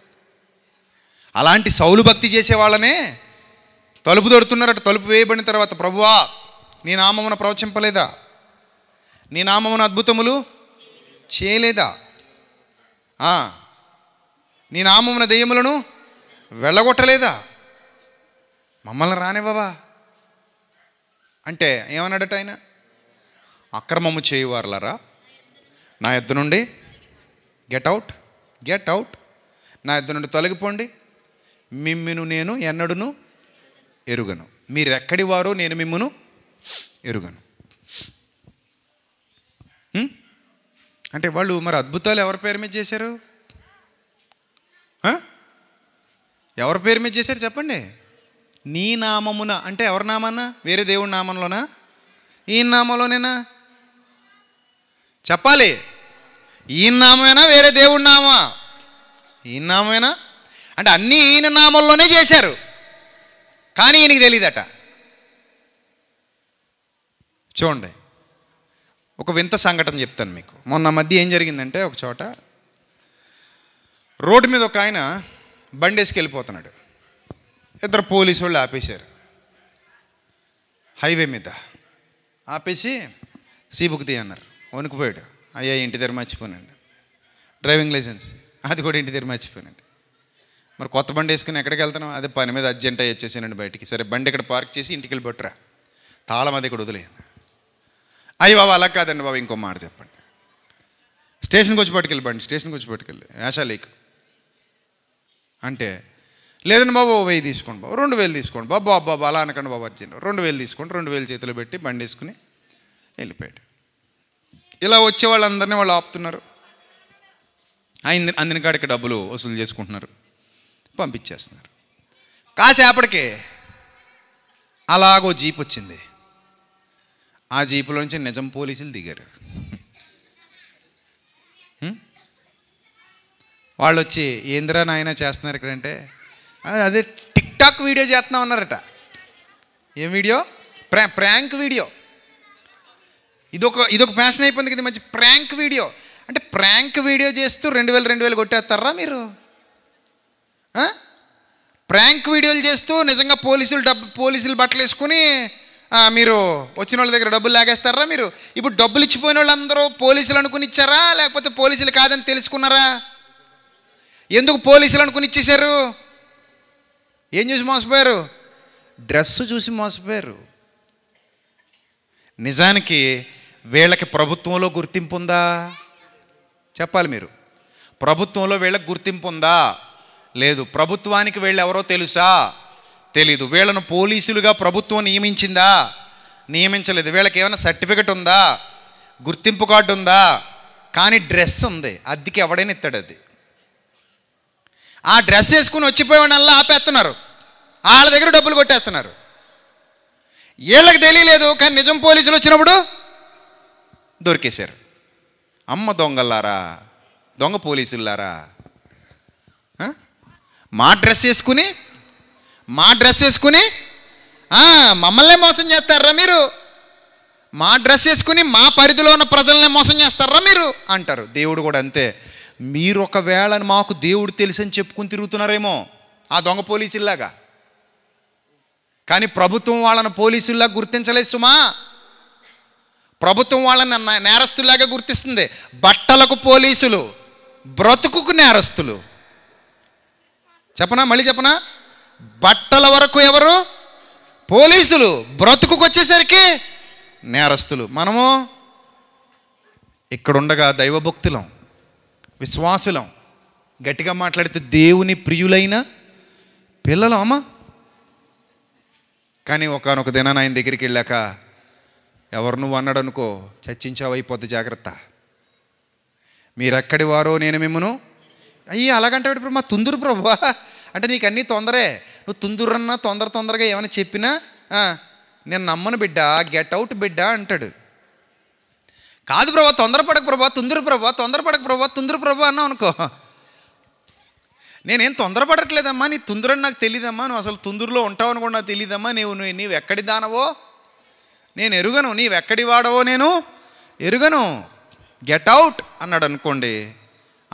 అలాంటి సౌలు భక్తి చేసే వాళ్ళనే తలుపు దొడుతున్నారట తలుపు వేయబడిన తర్వాత ప్రభువా నీ నామమున ప్రవచింపలేదా నీ నామమున అద్భుతములు చేయలేదా నీ నామమున దెయ్యములను వెళ్ళగొట్టలేదా మమ్మల్ని రానివ్వవా అంటే ఏమన్నాడట ఆయన అక్రమము చేయువారులరా నా ఎద్దు నుండి గెట్ అవుట్ గెట్ అవుట్ నా ఎద్దు నుండి తొలగిపోండి మిమ్మిను నేను ఎన్నడును ఎరుగను మీరెక్కడి వారో నేను మిమ్మును ఎరుగను అంటే వాళ్ళు మరి అద్భుతాలు ఎవరి పేరు మీద చేశారు ఎవరి పేరు మీద చేశారు చెప్పండి నీ నామమున అంటే ఎవరి నామాన వేరే దేవుడి నామంలోనా ఈ నామంలోనేనా చెప్పాలి ఈ నామైనా వేరే దేవుడి నామా ఈ నామైనా అంటే అన్నీ ఈయన నామంలోనే చేశారు కానీ ఈయనకి తెలియదట చూడండి ఒక వింత సంఘటన చెప్తాను మీకు మొన్న మధ్య ఏం జరిగిందంటే ఒక చోట రోడ్డు మీద ఒక ఆయన బండి వేసుకెళ్ళిపోతున్నాడు ఇద్దరు పోలీసు వాళ్ళు ఆపేశారు హైవే మీద ఆపేసి సీబుక్ తీ అన్నారు వణుకుపోయాడు అయ్యా ఇంటి దగ్గర మర్చిపోనండి డ్రైవింగ్ లైసెన్స్ అది కూడా ఇంటి దగ్గర మర్చిపోయానండి మరి కొత్త బండి వేసుకుని ఎక్కడికి వెళ్తున్నాం అదే పని మీద అర్జెంట్ అయ్యి వచ్చేసానండి బయటికి సరే బండి ఇక్కడ పార్క్ చేసి ఇంటికి వెళ్ళిపోట్రా తాళం అది ఇక్కడ వదిలేయండి అయ్యి బాబు అలా కాదండి బాబు ఇంకో మాట చెప్పండి స్టేషన్కి వచ్చి పట్టుకెళ్ళి బండి స్టేషన్కి వచ్చి పట్టుకెళ్ళి యాసా లేక్ అంటే లేదండి బాబు వెయ్యి తీసుకోండి బాబు రెండు వేలు తీసుకోండి బాబు బాబు బాబు అలా అనకండి బాబు అర్జెంట్ రెండు వేలు తీసుకోండి రెండు వేలు చేతులు పెట్టి బండి వేసుకుని వెళ్ళిపోయాడు ఇలా వచ్చే వాళ్ళందరినీ వాళ్ళు ఆపుతున్నారు అయింది అందిన కాడికి డబ్బులు వసూలు చేసుకుంటున్నారు పంపించేస్తున్నారు కాసేపటికే అలాగో జీప్ వచ్చింది ఆ జీపులో నుంచి నిజం పోలీసులు దిగారు వాళ్ళు వచ్చి ఏంద్రా నాయన చేస్తున్నారు ఇక్కడంటే అదే టిక్ టాక్ వీడియో చేస్తున్నాం అన్నారట ఏం వీడియో ప్రా ప్రాంక్ వీడియో ఇదొక ఇదొక ఫ్యాషన్ అయిపోయింది కదా మంచి ప్రాంక్ వీడియో అంటే ప్రాంక్ వీడియో చేస్తూ రెండు వేలు రెండు వేలు కొట్టేస్తారా మీరు ప్రాంక్ వీడియోలు చేస్తూ నిజంగా పోలీసులు డబ్బు పోలీసులు బట్టలు వేసుకుని మీరు వచ్చిన వాళ్ళ దగ్గర డబ్బులు లాగేస్తారా మీరు ఇప్పుడు డబ్బులు ఇచ్చిపోయిన వాళ్ళందరూ పోలీసులు అనుకుని ఇచ్చారా లేకపోతే పోలీసులు కాదని తెలుసుకున్నారా ఎందుకు పోలీసులు అనుకుని ఇచ్చేశారు ఏం చూసి మోసపోయారు డ్రెస్ చూసి మోసపోయారు నిజానికి వీళ్ళకి ప్రభుత్వంలో గుర్తింపు ఉందా చెప్పాలి మీరు ప్రభుత్వంలో వీళ్ళకి గుర్తింపు ఉందా లేదు ప్రభుత్వానికి వీళ్ళు ఎవరో తెలుసా తెలీదు వీళ్ళను పోలీసులుగా ప్రభుత్వం నియమించిందా నియమించలేదు వీళ్ళకి ఏమైనా సర్టిఫికెట్ ఉందా గుర్తింపు కార్డు ఉందా కానీ డ్రెస్ ఉంది అద్దెకి ఎవడైనా ఇస్తాడు అది ఆ డ్రెస్ వేసుకుని వచ్చిపోయేవాళ్ళల్లా ఆపేస్తున్నారు వాళ్ళ దగ్గర డబ్బులు కొట్టేస్తున్నారు వీళ్ళకి తెలియలేదు కానీ నిజం పోలీసులు వచ్చినప్పుడు దొరికేశారు అమ్మ దొంగల్లారా దొంగ పోలీసులారా మా డ్రెస్ వేసుకుని మా డ్రెస్ వేసుకుని మమ్మల్నే మోసం చేస్తారా మీరు మా డ్రెస్ వేసుకుని మా పరిధిలో ఉన్న ప్రజల్నే మోసం చేస్తారా మీరు అంటారు దేవుడు కూడా అంతే మీరు ఒకవేళ మాకు దేవుడు అని చెప్పుకుని తిరుగుతున్నారేమో ఆ దొంగ పోలీసుల్లాగా కానీ ప్రభుత్వం వాళ్ళని పోలీసుల్లా గుర్తించలేదు సుమా ప్రభుత్వం వాళ్ళని నేరస్తులాగా గుర్తిస్తుంది బట్టలకు పోలీసులు బ్రతుకుకు నేరస్తులు చెప్పనా మళ్ళీ చెప్పనా బట్టల వరకు ఎవరు పోలీసులు బ్రతుకుకు వచ్చేసరికి నేరస్తులు మనము ఇక్కడుండగా దైవభక్తులం విశ్వాసులం గట్టిగా మాట్లాడితే దేవుని ప్రియులైన పిల్లలం అమ్మా కానీ ఒకనొక దినాన్ని ఆయన దగ్గరికి వెళ్ళాక ఎవరు నువ్వు అన్నాడు అనుకో చర్చించావైపోద్ది జాగ్రత్త మీరెక్కడి వారో నేను మిమ్మను అయ్యి అలాగంటాడు ఇప్పుడు మా తుందురు ప్రభు అంటే నీకు అన్నీ తొందరే నువ్వు తుందురన్నా తొందర తొందరగా ఏమైనా చెప్పినా నేను నమ్మను బిడ్డ గెట్ అవుట్ బిడ్డ అంటాడు కాదు ప్రభా తొందరపడక ప్రభా తొందర ప్రభా తొందరపడక ప్రభా తొందర ప్రభా అన్నావు అనుకో నేనేం తొందరపడట్లేదమ్మా నీ తొందరని నాకు తెలియదమ్మా నువ్వు అసలు తొందరలో ఉంటావు కూడా నాకు తెలియదమ్మా నీవు నువ్వు నీవు ఎక్కడి దానవో నేను ఎరుగను నీవు ఎక్కడి వాడవో నేను ఎరుగను గెట్ అవుట్ అన్నాడు అనుకోండి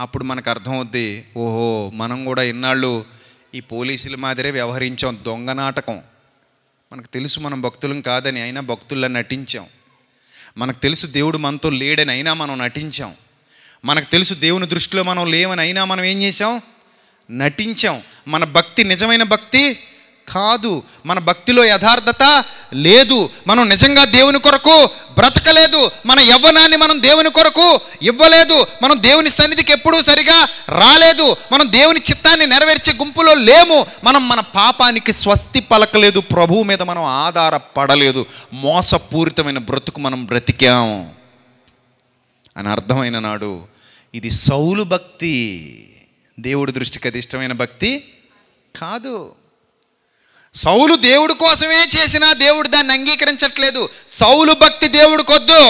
అప్పుడు మనకు అర్థమవుద్ది ఓహో మనం కూడా ఇన్నాళ్ళు ఈ పోలీసుల మాదిరే వ్యవహరించాం దొంగ నాటకం మనకు తెలుసు మనం భక్తులం కాదని అయినా భక్తుల్లో నటించాం మనకు తెలుసు దేవుడు మనతో లేడని అయినా మనం నటించాం మనకు తెలుసు దేవుని దృష్టిలో మనం లేవని అయినా మనం ఏం చేసాం నటించాం మన భక్తి నిజమైన భక్తి కాదు మన భక్తిలో యథార్థత లేదు మనం నిజంగా దేవుని కొరకు బ్రతకలేదు మన యవ్వనాన్ని మనం దేవుని కొరకు ఇవ్వలేదు మనం దేవుని సన్నిధికి ఎప్పుడూ సరిగా రాలేదు మనం దేవుని చిత్తాన్ని నెరవేర్చే గుంపులో లేము మనం మన పాపానికి స్వస్తి పలకలేదు ప్రభువు మీద మనం ఆధారపడలేదు మోసపూరితమైన బ్రతుకు మనం బ్రతికాం అని అర్థమైన నాడు ఇది సౌలు భక్తి దేవుడి దృష్టికి అది ఇష్టమైన భక్తి కాదు సౌలు దేవుడు కోసమే చేసినా దేవుడు దాన్ని అంగీకరించట్లేదు సౌలు భక్తి దేవుడు కొద్దు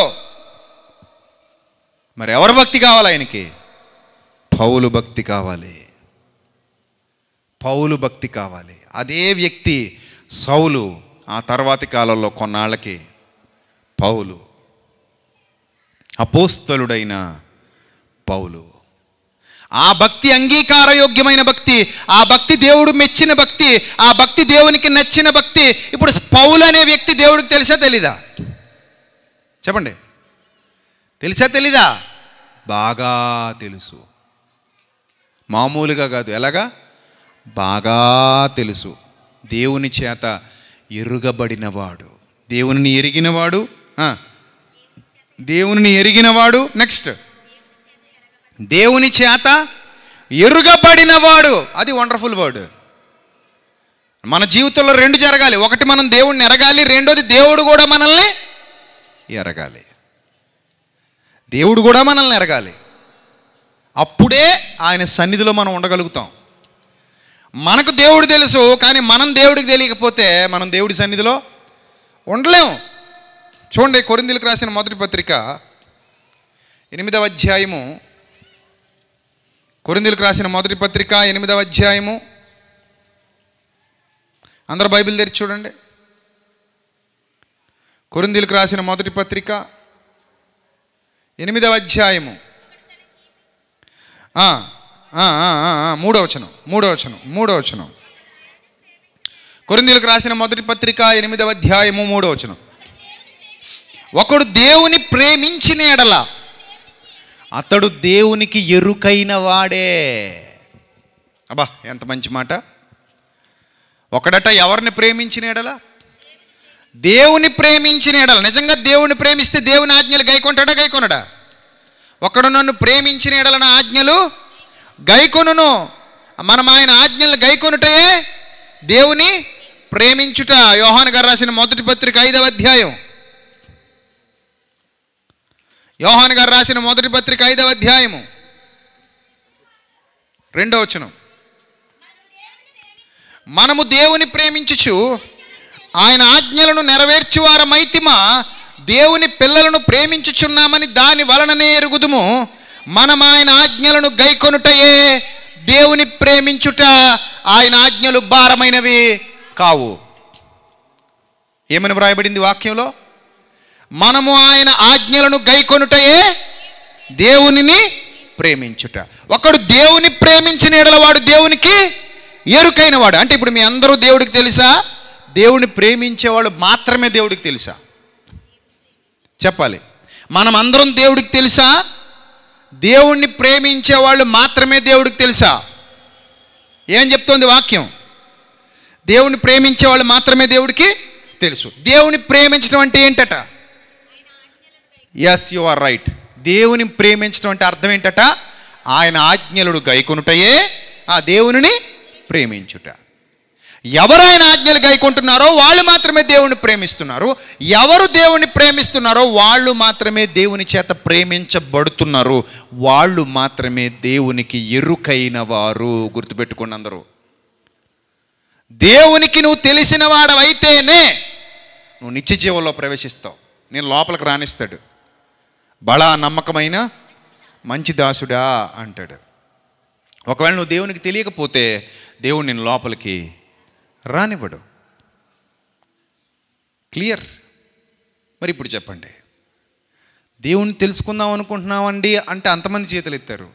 మరి ఎవరు భక్తి కావాలి ఆయనకి పౌలు భక్తి కావాలి పౌలు భక్తి కావాలి అదే వ్యక్తి సౌలు ఆ తర్వాతి కాలంలో కొన్నాళ్ళకి పౌలు అపోస్తలుడైన పౌలు ఆ భక్తి అంగీకారయోగ్యమైన భక్తి ఆ భక్తి దేవుడు మెచ్చిన భక్తి ఆ భక్తి దేవునికి నచ్చిన భక్తి ఇప్పుడు పౌలు అనే వ్యక్తి దేవుడికి తెలిసా తెలీదా చెప్పండి తెలిసా తెలీదా బాగా తెలుసు మామూలుగా కాదు ఎలాగా బాగా తెలుసు దేవుని చేత ఎరుగబడినవాడు దేవుని ఎరిగినవాడు దేవుని ఎరిగినవాడు నెక్స్ట్ దేవుని చేత ఎరుగబడినవాడు అది వండర్ఫుల్ వర్డ్ మన జీవితంలో రెండు జరగాలి ఒకటి మనం దేవుణ్ణి ఎరగాలి రెండోది దేవుడు కూడా మనల్ని ఎరగాలి దేవుడు కూడా మనల్ని ఎరగాలి అప్పుడే ఆయన సన్నిధిలో మనం ఉండగలుగుతాం మనకు దేవుడు తెలుసు కానీ మనం దేవుడికి తెలియకపోతే మనం దేవుడి సన్నిధిలో ఉండలేము చూడండి కొరిందులకు రాసిన మొదటి పత్రిక ఎనిమిదవ అధ్యాయము కొరిందులకు రాసిన మొదటి పత్రిక ఎనిమిదవ అధ్యాయము అందరు బైబిల్ తెరిచి చూడండి కొరిందులకు రాసిన మొదటి పత్రిక ఎనిమిదవ అధ్యాయము మూడవచనం మూడవచనం మూడవచనం కొరిందులకు రాసిన మొదటి పత్రిక ఎనిమిదవ అధ్యాయము మూడవచనం ఒకడు దేవుని ప్రేమించిన ఎడల అతడు దేవునికి ఎరుకైన వాడే అబ్బా ఎంత మంచి మాట ఒకడట ఎవరిని ప్రేమించిన ఎడల దేవుని ప్రేమించిన ఎడల నిజంగా దేవుని ప్రేమిస్తే దేవుని ఆజ్ఞలు గైకొంటాడా గైకొనడా ఒకడు నన్ను ప్రేమించిన ఎడల నా ఆజ్ఞలు గైకొనును మనం ఆయన ఆజ్ఞలు కొనుటే దేవుని ప్రేమించుట యోహాన్ గారు రాసిన మొదటి పత్రిక ఐదవ అధ్యాయం యోహాన్ గారు రాసిన మొదటి పత్రిక ఐదవ అధ్యాయము రెండవ వచనం మనము దేవుని ప్రేమించుచు ఆయన ఆజ్ఞలను నెరవేర్చువారమైతిమా దేవుని పిల్లలను ప్రేమించుచున్నామని దాని వలననే ఎరుగుదుము మనం ఆయన ఆజ్ఞలను గైకొనుటయే దేవుని ప్రేమించుట ఆయన ఆజ్ఞలు భారమైనవి కావు ఏమని వ్రాయబడింది వాక్యంలో మనము ఆయన ఆజ్ఞలను గైకొనుటయే దేవునిని ప్రేమించుట ఒకడు దేవుని ప్రేమించిన ఎడలవాడు దేవునికి ఎరుకైన వాడు అంటే ఇప్పుడు మీ అందరూ దేవుడికి తెలుసా దేవుని ప్రేమించేవాడు మాత్రమే దేవుడికి తెలుసా చెప్పాలి మనం అందరం దేవుడికి తెలుసా దేవుణ్ణి ప్రేమించే వాళ్ళు మాత్రమే దేవుడికి తెలుసా ఏం చెప్తోంది వాక్యం దేవుణ్ణి ప్రేమించే వాళ్ళు మాత్రమే దేవుడికి తెలుసు దేవుని ప్రేమించడం అంటే ఏంటట ఎస్ యు ఆర్ రైట్ దేవుని ప్రేమించడం అంటే అర్థం ఏంటట ఆయన ఆజ్ఞలుడు గైకొనుటయే ఆ దేవుని ప్రేమించుట ఎవరు ఆయన ఆజ్ఞలు గైకుంటున్నారో వాళ్ళు మాత్రమే దేవుని ప్రేమిస్తున్నారు ఎవరు దేవుని ప్రేమిస్తున్నారో వాళ్ళు మాత్రమే దేవుని చేత ప్రేమించబడుతున్నారు వాళ్ళు మాత్రమే దేవునికి ఎరుకైన వారు గుర్తుపెట్టుకోండి అందరూ దేవునికి నువ్వు తెలిసిన వాడవైతేనే నువ్వు నిత్య జీవంలో ప్రవేశిస్తావు నేను లోపలికి రాణిస్తాడు బలా నమ్మకమైన మంచి దాసుడా అంటాడు ఒకవేళ నువ్వు దేవునికి తెలియకపోతే దేవుడు నేను లోపలికి రానివ్వడు క్లియర్ మరి ఇప్పుడు చెప్పండి దేవుణ్ణి తెలుసుకుందాం అనుకుంటున్నామండి అంటే అంతమంది చేతులు ఎత్తారు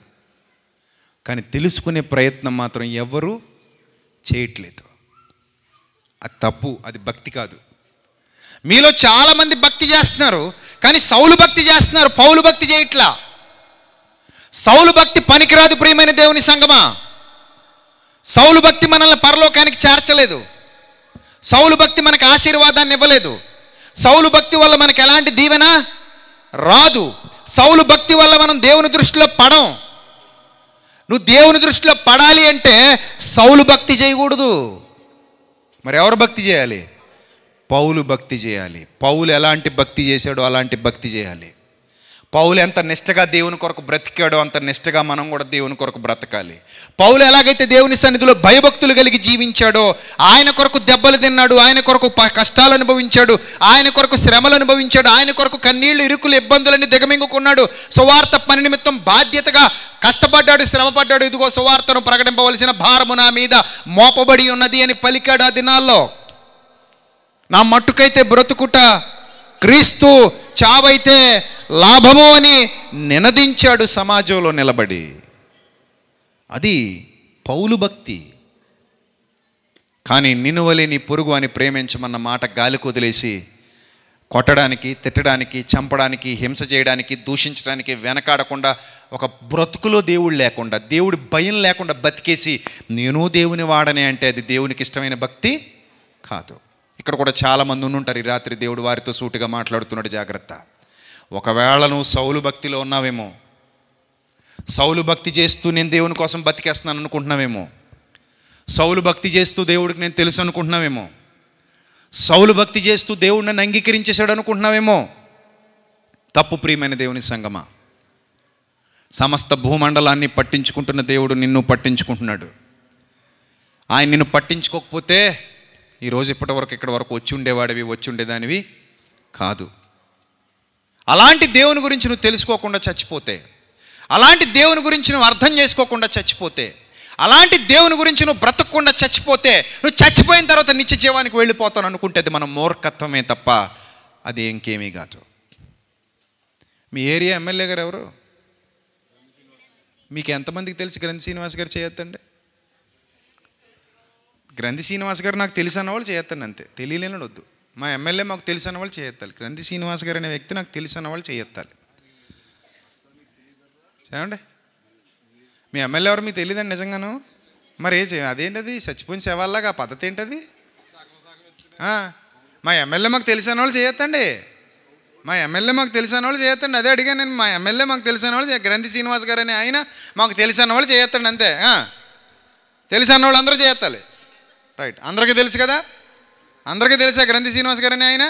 కానీ తెలుసుకునే ప్రయత్నం మాత్రం ఎవరు చేయట్లేదు అది తప్పు అది భక్తి కాదు మీలో చాలామంది భక్తి చేస్తున్నారు కానీ సౌలు భక్తి చేస్తున్నారు పౌలు భక్తి చేయట్లా సౌలు భక్తి పనికిరాదు ప్రియమైన దేవుని సంగమా సౌలు భక్తి మనల్ని పరలోకానికి చేర్చలేదు సౌలు భక్తి మనకు ఆశీర్వాదాన్ని ఇవ్వలేదు సౌలు భక్తి వల్ల మనకు ఎలాంటి దీవెన రాదు సౌలు భక్తి వల్ల మనం దేవుని దృష్టిలో పడం నువ్వు దేవుని దృష్టిలో పడాలి అంటే సౌలు భక్తి చేయకూడదు మరి ఎవరు భక్తి చేయాలి పౌలు భక్తి చేయాలి పౌలు ఎలాంటి భక్తి చేశాడో అలాంటి భక్తి చేయాలి పౌలు ఎంత నిష్టగా దేవుని కొరకు బ్రతికాడో అంత నిష్టగా మనం కూడా దేవుని కొరకు బ్రతకాలి పౌలు ఎలాగైతే దేవుని సన్నిధిలో భయభక్తులు కలిగి జీవించాడో ఆయన కొరకు దెబ్బలు తిన్నాడు ఆయన కొరకు కష్టాలు అనుభవించాడు ఆయన కొరకు శ్రమలు అనుభవించాడు ఆయన కొరకు కన్నీళ్లు ఇరుకులు ఇబ్బందులన్నీ దిగమింగుకున్నాడు సువార్త పని నిమిత్తం బాధ్యతగా కష్టపడ్డాడు శ్రమపడ్డాడు ఇదిగో సువార్తను ప్రకటింపవలసిన భారము నా మీద మోపబడి ఉన్నది అని పలికాడు ఆ దినాల్లో నా మట్టుకైతే బ్రతుకుట క్రీస్తు చావైతే లాభము అని నినదించాడు సమాజంలో నిలబడి అది పౌలు భక్తి కానీ నినువలేని పొరుగు అని ప్రేమించమన్న మాట గాలి వదిలేసి కొట్టడానికి తిట్టడానికి చంపడానికి హింస చేయడానికి దూషించడానికి వెనకాడకుండా ఒక బ్రతుకులో దేవుడు లేకుండా దేవుడి భయం లేకుండా బతికేసి నేను దేవుని వాడనే అంటే అది దేవునికి ఇష్టమైన భక్తి కాదు ఇక్కడ కూడా చాలామంది ఉంటారు ఈ రాత్రి దేవుడు వారితో సూటిగా మాట్లాడుతున్నాడు జాగ్రత్త ఒకవేళ నువ్వు సౌలు భక్తిలో ఉన్నావేమో సౌలు భక్తి చేస్తూ నేను దేవుని కోసం బతికేస్తున్నాను అనుకుంటున్నావేమో సౌలు భక్తి చేస్తూ దేవుడికి నేను తెలుసు అనుకుంటున్నావేమో సౌలు భక్తి చేస్తూ దేవుడిని నన్ను అంగీకరించేశాడు అనుకుంటున్నావేమో తప్పు ప్రియమైన దేవుని సంగమా సమస్త భూమండలాన్ని పట్టించుకుంటున్న దేవుడు నిన్ను పట్టించుకుంటున్నాడు ఆయన నిన్ను పట్టించుకోకపోతే ఈరోజు ఇప్పటి వరకు ఇక్కడ వరకు వచ్చి ఉండేవాడివి వచ్చి ఉండేదానివి కాదు అలాంటి దేవుని గురించి నువ్వు తెలుసుకోకుండా చచ్చిపోతే అలాంటి దేవుని గురించి నువ్వు అర్థం చేసుకోకుండా చచ్చిపోతే అలాంటి దేవుని గురించి నువ్వు బ్రతకకుండా చచ్చిపోతే నువ్వు చచ్చిపోయిన తర్వాత నిత్య జీవానికి వెళ్ళిపోతాను అనుకుంటే మనం మూర్ఖత్వమే తప్ప అది ఇంకేమీ కాదు మీ ఏరియా ఎమ్మెల్యే గారు ఎవరు మీకు ఎంతమందికి తెలుసు గ్రంథ శ్రీనివాస్ గారు చేయొద్దండి గ్రంథి శ్రీనివాస్ గారు నాకు తెలిసిన అన్నవాళ్ళు చేయొద్దండి అంతే తెలియలేని వద్దు మా ఎమ్మెల్యే మాకు తెలిసిన అన్నవాళ్ళు చేయొత్తాలి గ్రంథి శ్రీనివాస్ గారు అనే వ్యక్తి నాకు తెలిసిన అన్నవాళ్ళు చేయొత్తాలి ఏమండి మీ ఎమ్మెల్యే ఎవరు మీకు తెలియదండి నిజంగాను మరి ఏం చేయ అదేంటది చచ్చిపోయిన శవాల్లాగా ఆ పద్ధతి ఏంటది మా ఎమ్మెల్యే మాకు తెలిసిన వాళ్ళు చేయొద్దండి మా ఎమ్మెల్యే మాకు తెలిసిన వాళ్ళు చేయొద్దండి అదే అడిగాను నేను మా ఎమ్మెల్యే మాకు తెలిసిన వాళ్ళు గ్రంథి శ్రీనివాస్ గారు అని ఆయన మాకు తెలిసిన వాళ్ళు చేయొద్దండి అంతే తెలిసిన వాళ్ళు అందరూ చేయొత్తాలి రైట్ అందరికీ తెలుసు కదా అందరికీ తెలుసా గ్రంథి శ్రీనివాస్ అనే ఆయన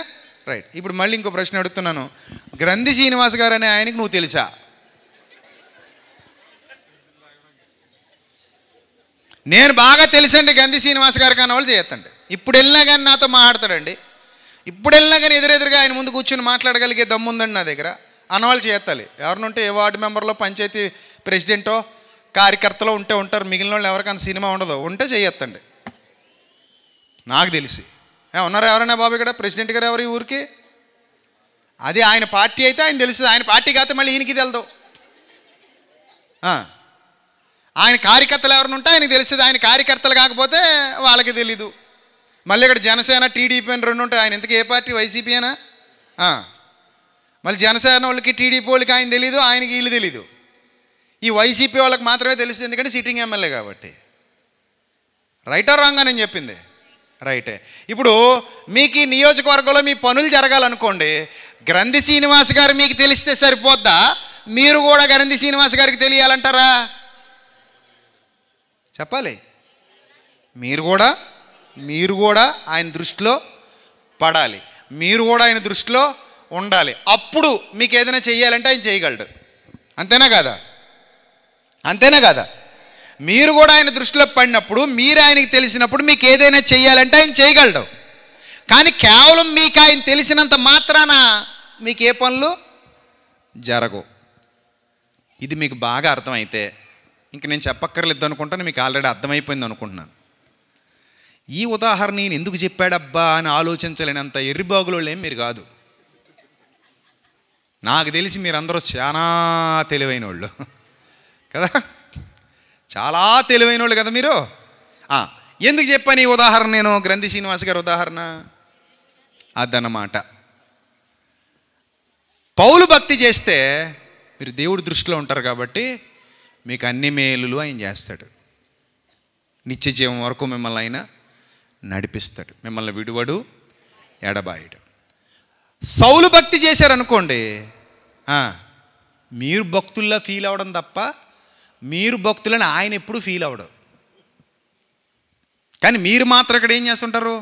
రైట్ ఇప్పుడు మళ్ళీ ఇంకో ప్రశ్న అడుగుతున్నాను గ్రంథి శ్రీనివాస్ గారు అనే ఆయనకి నువ్వు తెలుసా నేను బాగా తెలుసండి గంధి శ్రీనివాస్ గారు కానీ వాళ్ళు చేయొద్దండి ఇప్పుడు వెళ్ళినా కానీ నాతో మాట్లాడతాడండి ఇప్పుడు వెళ్ళినా కానీ ఎదురెదురుగా ఆయన ముందు కూర్చొని మాట్లాడగలిగే దమ్ముందండి నా దగ్గర అనవాళ్ళు చేయాలి ఎవరినుంటే ఏ వార్డు మెంబర్లో పంచాయతీ ప్రెసిడెంటో కార్యకర్తలో ఉంటే ఉంటారు మిగిలిన వాళ్ళు ఎవరికైనా సినిమా ఉండదు ఉంటే చేయొద్దండి నాకు తెలిసి ఉన్నారు ఎవరైనా బాబు ఇక్కడ ప్రెసిడెంట్ గారు ఎవరు ఈ ఊరికి అది ఆయన పార్టీ అయితే ఆయన తెలుస్తుంది ఆయన పార్టీ కాకపోతే మళ్ళీ ఈయనకి తెలదు ఆయన కార్యకర్తలు ఎవరిని ఉంటే ఆయనకు తెలుస్తుంది ఆయన కార్యకర్తలు కాకపోతే వాళ్ళకి తెలీదు మళ్ళీ ఇక్కడ జనసేన టీడీపీ అని రెండు ఉంటాయి ఆయన ఇంతకీ ఏ పార్టీ వైసీపీ అయినా మళ్ళీ జనసేన వాళ్ళకి టీడీపీ వాళ్ళకి ఆయన తెలీదు ఆయనకి వీళ్ళు తెలీదు ఈ వైసీపీ వాళ్ళకి మాత్రమే తెలుస్తుంది ఎందుకంటే సిట్టింగ్ ఎమ్మెల్యే కాబట్టి రైటర్ రాంగ్ అని చెప్పింది రైటే ఇప్పుడు మీకు ఈ నియోజకవర్గంలో మీ పనులు జరగాలనుకోండి గ్రంథి శ్రీనివాస్ గారు మీకు తెలిస్తే సరిపోద్దా మీరు కూడా గ్రంథి శ్రీనివాస్ గారికి తెలియాలంటారా చెప్పాలి మీరు కూడా మీరు కూడా ఆయన దృష్టిలో పడాలి మీరు కూడా ఆయన దృష్టిలో ఉండాలి అప్పుడు మీకు ఏదైనా చేయాలంటే ఆయన చేయగలడు అంతేనా కదా అంతేనా కదా మీరు కూడా ఆయన దృష్టిలో పడినప్పుడు మీరు ఆయనకి తెలిసినప్పుడు మీకు ఏదైనా చేయాలంటే ఆయన చేయగలడు కానీ కేవలం మీకు ఆయన తెలిసినంత మాత్రాన మీకు ఏ పనులు జరగవు ఇది మీకు బాగా అర్థమైతే ఇంక నేను చెప్పక్కర్లేదు అనుకుంటాను మీకు ఆల్రెడీ అర్థమైపోయింది అనుకుంటున్నాను ఈ ఉదాహరణ నేను ఎందుకు చెప్పాడబ్బా అని ఆలోచించలేనంత ఎర్రిబాగులోళ్ళేం మీరు కాదు నాకు తెలిసి మీరందరూ చాలా తెలివైన వాళ్ళు కదా చాలా తెలివైన వాళ్ళు కదా మీరు ఎందుకు చెప్పాను ఈ ఉదాహరణ నేను గ్రంథి శ్రీనివాస్ గారి ఉదాహరణ అదన్నమాట పౌలు భక్తి చేస్తే మీరు దేవుడి దృష్టిలో ఉంటారు కాబట్టి మీకు అన్ని మేలులు ఆయన చేస్తాడు నిత్య జీవం వరకు మిమ్మల్ని ఆయన నడిపిస్తాడు మిమ్మల్ని విడువడు ఎడబాయడు సౌలు భక్తి చేశారనుకోండి మీరు భక్తుల్లో ఫీల్ అవ్వడం తప్ప మీరు భక్తులని ఆయన ఎప్పుడు ఫీల్ అవడు కానీ మీరు మాత్రం ఇక్కడ ఏం చేస్తుంటారు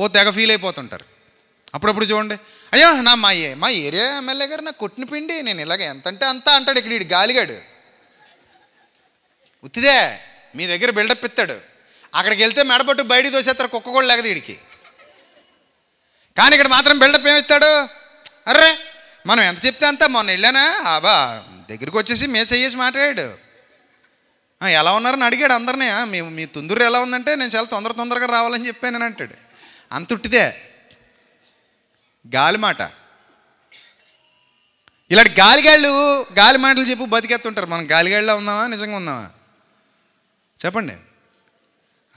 ఓ తెగ ఫీల్ అయిపోతుంటారు అప్పుడప్పుడు చూడండి అయ్యో నా మా ఏ మా ఏరియా ఎమ్మెల్యే గారు నా కొట్టిన పిండి నేను ఇలాగ ఎంత అంటే అంతా అంటాడు ఇక్కడ ఇడు గాలిగాడు ఉత్తిదే మీ దగ్గర బిల్డప్ ఇస్తాడు అక్కడికి వెళ్తే మెడబట్టు బయట దోసేస్తారు కుక్క కూడా లేకది వీడికి కానీ ఇక్కడ మాత్రం బిల్డప్ ఇస్తాడు అర్రే మనం ఎంత చెప్తే అంతా మొన్న వెళ్ళానా బా దగ్గరికి వచ్చేసి మే చెయ్యేసి మాట్లాడాడు ఎలా ఉన్నారని అడిగాడు అందరినీ మీ మీ తొందర ఎలా ఉందంటే నేను చాలా తొందర తొందరగా రావాలని చెప్పాను అంటాడు అంతుట్టిదే గాలి మాట ఇలాంటి గాలిగాళ్ళు గాలి మాటలు చెప్పు బతికేస్తుంటారు మనం గాలిగాళ్ళలో ఉన్నామా నిజంగా ఉన్నామా చెప్పండి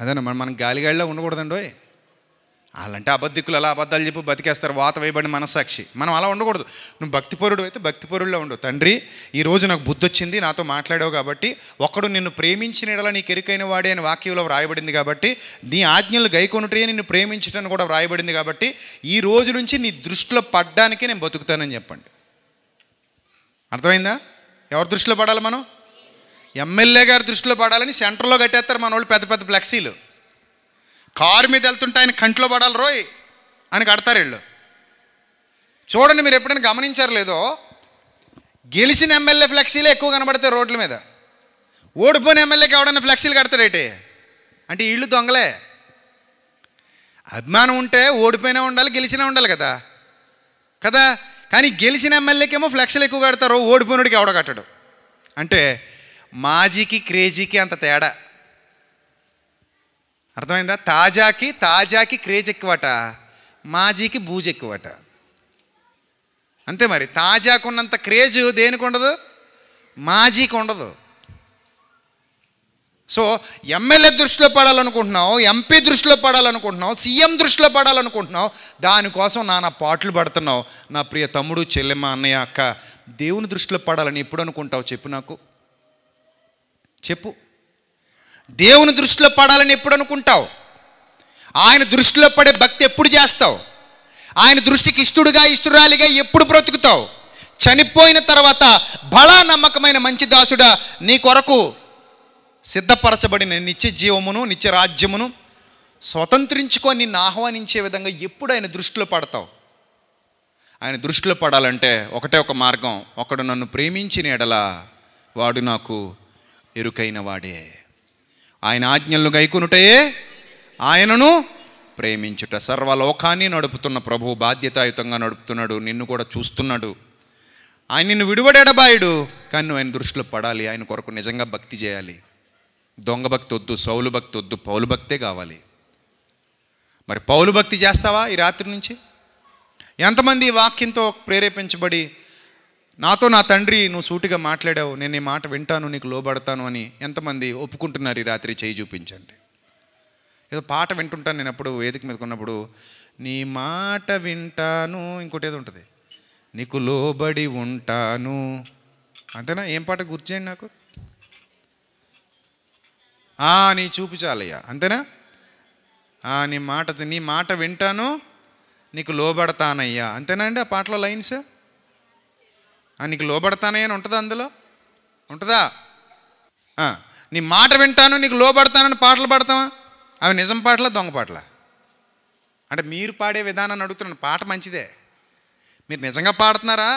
అదేనా మనం మనం గాలిగాళ్ళలో ఉండకూడదండి అలాంటి అబద్ధికులు అలా అబద్ధాలు చెప్పి బతికేస్తారు వాత వేయబడిన మనసాక్షి మనం అలా ఉండకూడదు నువ్వు భక్తిపరుడు అయితే భక్తిపరుల్లో ఉండు తండ్రి ఈరోజు నాకు బుద్ధి వచ్చింది నాతో మాట్లాడావు కాబట్టి ఒకడు నిన్ను ప్రేమించిన ఎడల నీకు ఎరుకైన వాడే అని వాక్యంలో వ్రాయబడింది కాబట్టి నీ ఆజ్ఞలు గైకొనుటే నిన్ను ప్రేమించటం కూడా వ్రాయబడింది కాబట్టి ఈ రోజు నుంచి నీ దృష్టిలో పడ్డానికే నేను బతుకుతానని చెప్పండి అర్థమైందా ఎవరి దృష్టిలో పడాలి మనం ఎమ్మెల్యే గారి దృష్టిలో పడాలని సెంటర్లో కట్టేస్తారు మన వాళ్ళు పెద్ద పెద్ద ఫ్లెక్సీలు కారు మీద వెళ్తుంటే ఆయన కంట్లో పడాలి రోయ్ అని కడతారు వీళ్ళు చూడండి మీరు ఎప్పుడైనా గమనించారు లేదో గెలిచిన ఎమ్మెల్యే ఫ్లెక్సీలే ఎక్కువ కనబడతాయి రోడ్ల మీద ఓడిపోయిన ఎమ్మెల్యేకి ఎవడన్నా ఫ్లెక్సీలు కడతారు ఏంటి అంటే ఇళ్ళు దొంగలే అభిమానం ఉంటే ఓడిపోయినా ఉండాలి గెలిచినా ఉండాలి కదా కదా కానీ గెలిచిన ఎమ్మెల్యేకేమో ఫ్లెక్సీలు ఎక్కువ కడతారు ఓడిపోయినడికి ఎవడ కట్టడు అంటే మాజీకి క్రేజీకి అంత తేడా అర్థమైందా తాజాకి తాజాకి క్రేజ్ ఎక్కువట మాజీకి బూజ్ ఎక్కువట అంతే మరి తాజాకున్నంత క్రేజ్ దేనికి ఉండదు మాజీకి ఉండదు సో ఎమ్మెల్యే దృష్టిలో పడాలనుకుంటున్నావు ఎంపీ దృష్టిలో పడాలనుకుంటున్నావు సీఎం దృష్టిలో పడాలనుకుంటున్నావు దానికోసం నానా పాటలు పడుతున్నావు నా ప్రియ తమ్ముడు చెల్లెమ్మ అన్నయ్య అక్క దేవుని దృష్టిలో పడాలని ఎప్పుడు అనుకుంటావు చెప్పు నాకు చెప్పు దేవుని దృష్టిలో పడాలని ఎప్పుడు అనుకుంటావు ఆయన దృష్టిలో పడే భక్తి ఎప్పుడు చేస్తావు ఆయన దృష్టికి ఇష్టడుగా ఇష్టరాలిగా ఎప్పుడు బ్రతుకుతావు చనిపోయిన తర్వాత బలా నమ్మకమైన మంచి దాసుడా నీ కొరకు సిద్ధపరచబడిన నిత్య జీవమును నిత్య రాజ్యమును స్వతంత్రించుకొని నిన్ను ఆహ్వానించే విధంగా ఎప్పుడు ఆయన దృష్టిలో పడతావు ఆయన దృష్టిలో పడాలంటే ఒకటే ఒక మార్గం ఒకడు నన్ను ప్రేమించిన ఎడల వాడు నాకు ఎరుకైన వాడే ఆయన ఆజ్ఞలను గైకునుటయే ఆయనను ప్రేమించుట సర్వలోకాన్ని నడుపుతున్న ప్రభు బాధ్యతాయుతంగా నడుపుతున్నాడు నిన్ను కూడా చూస్తున్నాడు ఆయన నిన్ను విడువడెడబాయుడు కానీ నువ్వు ఆయన దృష్టిలో పడాలి ఆయన కొరకు నిజంగా భక్తి చేయాలి దొంగ భక్తి వద్దు సౌలు భక్తి వద్దు పౌలు భక్తే కావాలి మరి పౌలు భక్తి చేస్తావా ఈ రాత్రి నుంచి ఎంతమంది వాక్యంతో ప్రేరేపించబడి నాతో నా తండ్రి నువ్వు సూటిగా మాట్లాడావు నేను ఈ మాట వింటాను నీకు లోబడతాను అని ఎంతమంది ఒప్పుకుంటున్నారు ఈ రాత్రి చేయి చూపించండి ఏదో పాట వింటుంటాను నేను అప్పుడు వేదిక మీద కొన్నప్పుడు నీ మాట వింటాను ఇంకోటి ఏదో ఉంటుంది నీకు లోబడి ఉంటాను అంతేనా ఏం పాట గుర్తు చేయండి నాకు నీ చూపించాలయ్యా అంతేనా నీ మాట నీ మాట వింటాను నీకు లోబడతానయ్యా అంతేనా అండి ఆ పాటలో లైన్స్ నీకు లోబడతానే అని ఉంటుందా అందులో ఉంటుందా నీ మాట వింటాను నీకు లోబడతానని పాటలు పాడతావా అవి నిజం పాటలా దొంగ పాటలా అంటే మీరు పాడే విధానాన్ని అడుగుతున్నాను పాట మంచిదే మీరు నిజంగా పాడుతున్నారా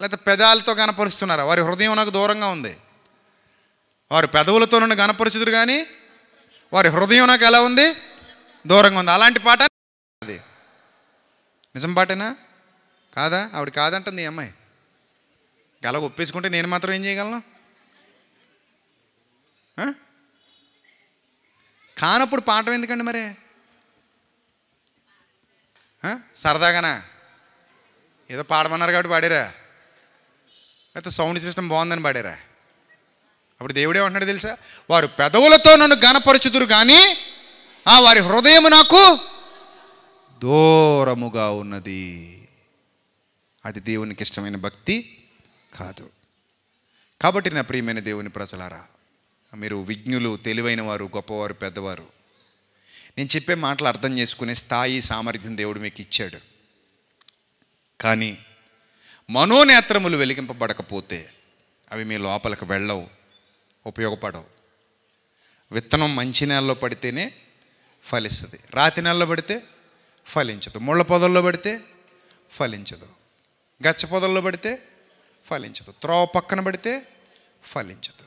లేకపోతే పెదాలతో గనపరుస్తున్నారా వారి హృదయం నాకు దూరంగా ఉంది వారు పెదవులతో నన్ను గనపరుచుదురు కానీ వారి హృదయం నాకు ఎలా ఉంది దూరంగా ఉంది అలాంటి పాట అది నిజం పాటేనా కాదా ఆవిడ కాదంటుంది ఈ అమ్మాయి గలగ ఒప్పేసుకుంటే నేను మాత్రం ఏం చేయగలను కానప్పుడు పాఠం ఎందుకండి మరి సరదాగానా ఏదో పాడమన్నారు కాబట్టి పాడేరా లేకపోతే సౌండ్ సిస్టమ్ బాగుందని పాడేరా అప్పుడు దేవుడే ఉంటాడు తెలుసా వారు పెదవులతో నన్ను గణపరుచుదురు కానీ ఆ వారి హృదయం నాకు దూరముగా ఉన్నది అది దేవునికి ఇష్టమైన భక్తి కాదు కాబట్టి నా ప్రియమైన దేవుని ప్రజలారా మీరు విజ్ఞులు తెలివైన వారు గొప్పవారు పెద్దవారు నేను చెప్పే మాటలు అర్థం చేసుకునే స్థాయి సామర్థ్యం దేవుడు మీకు ఇచ్చాడు కానీ మనోనేత్రములు వెలిగింపబడకపోతే అవి మీ లోపలికి వెళ్ళవు ఉపయోగపడవు విత్తనం మంచి నెలలో పడితేనే ఫలిస్తుంది రాతి నెలలో పడితే ఫలించదు ముళ్ళ పొదల్లో పడితే ఫలించదు గచ్చ పొదల్లో పడితే ఫలించదు త్రోవ పక్కన పడితే ఫలించదు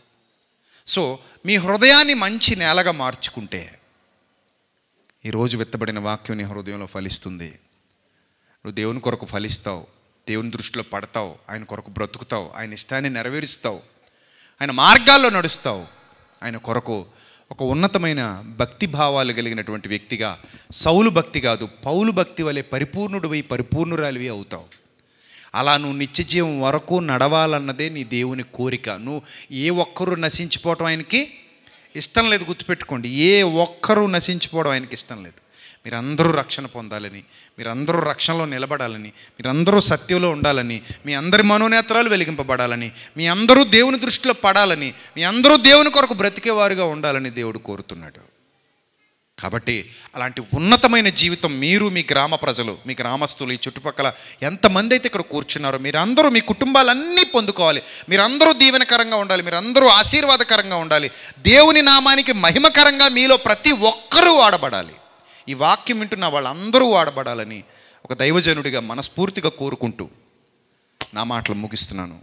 సో మీ హృదయాన్ని మంచి నేలగా మార్చుకుంటే ఈరోజు విత్తబడిన వాక్యం నీ హృదయంలో ఫలిస్తుంది నువ్వు దేవుని కొరకు ఫలిస్తావు దేవుని దృష్టిలో పడతావు ఆయన కొరకు బ్రతుకుతావు ఆయన ఇష్టాన్ని నెరవేరుస్తావు ఆయన మార్గాల్లో నడుస్తావు ఆయన కొరకు ఒక ఉన్నతమైన భక్తి భావాలు కలిగినటువంటి వ్యక్తిగా సౌలు భక్తి కాదు పౌలు భక్తి వలె పరిపూర్ణుడివి పరిపూర్ణురాలివి అవుతావు అలా నువ్వు నిత్యజీవం వరకు నడవాలన్నదే నీ దేవుని కోరిక నువ్వు ఏ ఒక్కరూ నశించిపోవటం ఆయనకి ఇష్టం లేదు గుర్తుపెట్టుకోండి ఏ ఒక్కరూ నశించిపోవడం ఆయనకి ఇష్టం లేదు మీరందరూ రక్షణ పొందాలని మీరందరూ రక్షణలో నిలబడాలని మీరందరూ సత్యంలో ఉండాలని మీ అందరి మనోనేత్రాలు వెలిగింపబడాలని మీ అందరూ దేవుని దృష్టిలో పడాలని మీ అందరూ దేవుని కొరకు బ్రతికేవారుగా ఉండాలని దేవుడు కోరుతున్నాడు కాబట్టి అలాంటి ఉన్నతమైన జీవితం మీరు మీ గ్రామ ప్రజలు మీ గ్రామస్తులు ఈ చుట్టుపక్కల ఎంతమంది అయితే ఇక్కడ కూర్చున్నారో మీరందరూ మీ కుటుంబాలన్నీ పొందుకోవాలి మీరందరూ దీవెనకరంగా ఉండాలి మీరందరూ ఆశీర్వాదకరంగా ఉండాలి దేవుని నామానికి మహిమకరంగా మీలో ప్రతి ఒక్కరూ వాడబడాలి ఈ వాక్యం వింటున్న వాళ్ళందరూ వాడబడాలని ఒక దైవజనుడిగా మనస్ఫూర్తిగా కోరుకుంటూ నా మాటలు ముగిస్తున్నాను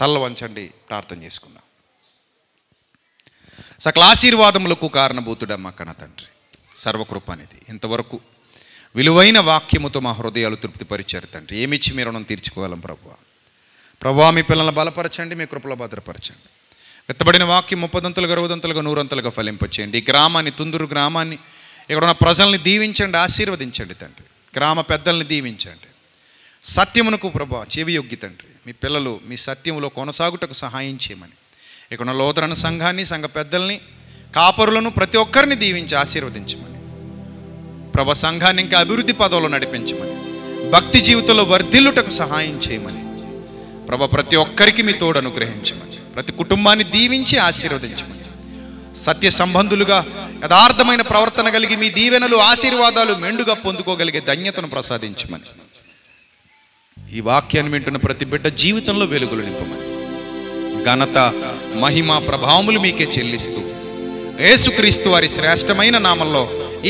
తల్ల వంచండి ప్రార్థన చేసుకుందాం సకల ఆశీర్వాదములకు కారణభూతుడమ్మ కన్న తండ్రి సర్వకృప అనేది ఇంతవరకు విలువైన వాక్యముతో మా హృదయాలు తృప్తిపరిచారు తండ్రి ఏమిచ్చి మీ రుణం తీర్చుకోగలం ప్రభు ప్రభా మీ పిల్లలను బలపరచండి మీ కృపలో భద్రపరచండి ఎత్తబడిన వాక్యం ముప్పదంతలుగా అరవదంతలుగా నూరంతలుగా ఫలింపచేయండి ఈ గ్రామాన్ని తుందురు గ్రామాన్ని ఇక్కడ ఉన్న ప్రజల్ని దీవించండి ఆశీర్వదించండి తండ్రి గ్రామ పెద్దల్ని దీవించండి సత్యమునకు ప్రభా చెవియొగ్గి తండ్రి మీ పిల్లలు మీ సత్యములో కొనసాగుటకు సహాయం చేయమని ఇక్కడ లోతరణ సంఘాన్ని సంఘ పెద్దల్ని కాపరులను ప్రతి ఒక్కరిని దీవించి ఆశీర్వదించమని ప్రభ సంఘాన్ని ఇంకా అభివృద్ధి పదవులు నడిపించమని భక్తి జీవితంలో వర్ధిల్లుటకు సహాయం చేయమని ప్రభ ప్రతి ఒక్కరికి మీ తోడు అనుగ్రహించమని ప్రతి కుటుంబాన్ని దీవించి ఆశీర్వదించమని సత్య సంబంధులుగా యథార్థమైన ప్రవర్తన కలిగి మీ దీవెనలు ఆశీర్వాదాలు మెండుగా పొందుకోగలిగే ధన్యతను ప్రసాదించమని ఈ వాక్యాన్ని వింటున్న ప్రతి బిడ్డ జీవితంలో వెలుగులు నింపమని ఘనత మహిమ ప్రభావములు మీకే చెల్లిస్తూ యేసుక్రీస్తు వారి శ్రేష్టమైన నామంలో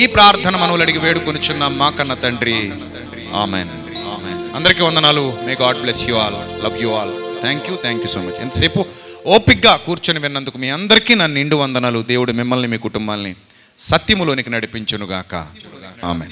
ఈ ప్రార్థన మనవులు అడిగి వేడుకొనిచున్నాం మా కన్న తండ్రి ఆమెన్ అందరికీ వందనాలు may God bless you all love you all thank you thank you so much ఎంతసేపు ఓపిక్గా కూర్చొని విన్నందుకు మీ అందరికీ నన్ను నిండు వందనాలు దేవుడు మిమ్మల్ని మీ కుటుంబాల్ని సత్యములోనికి నడిపించునుగాక ఆమె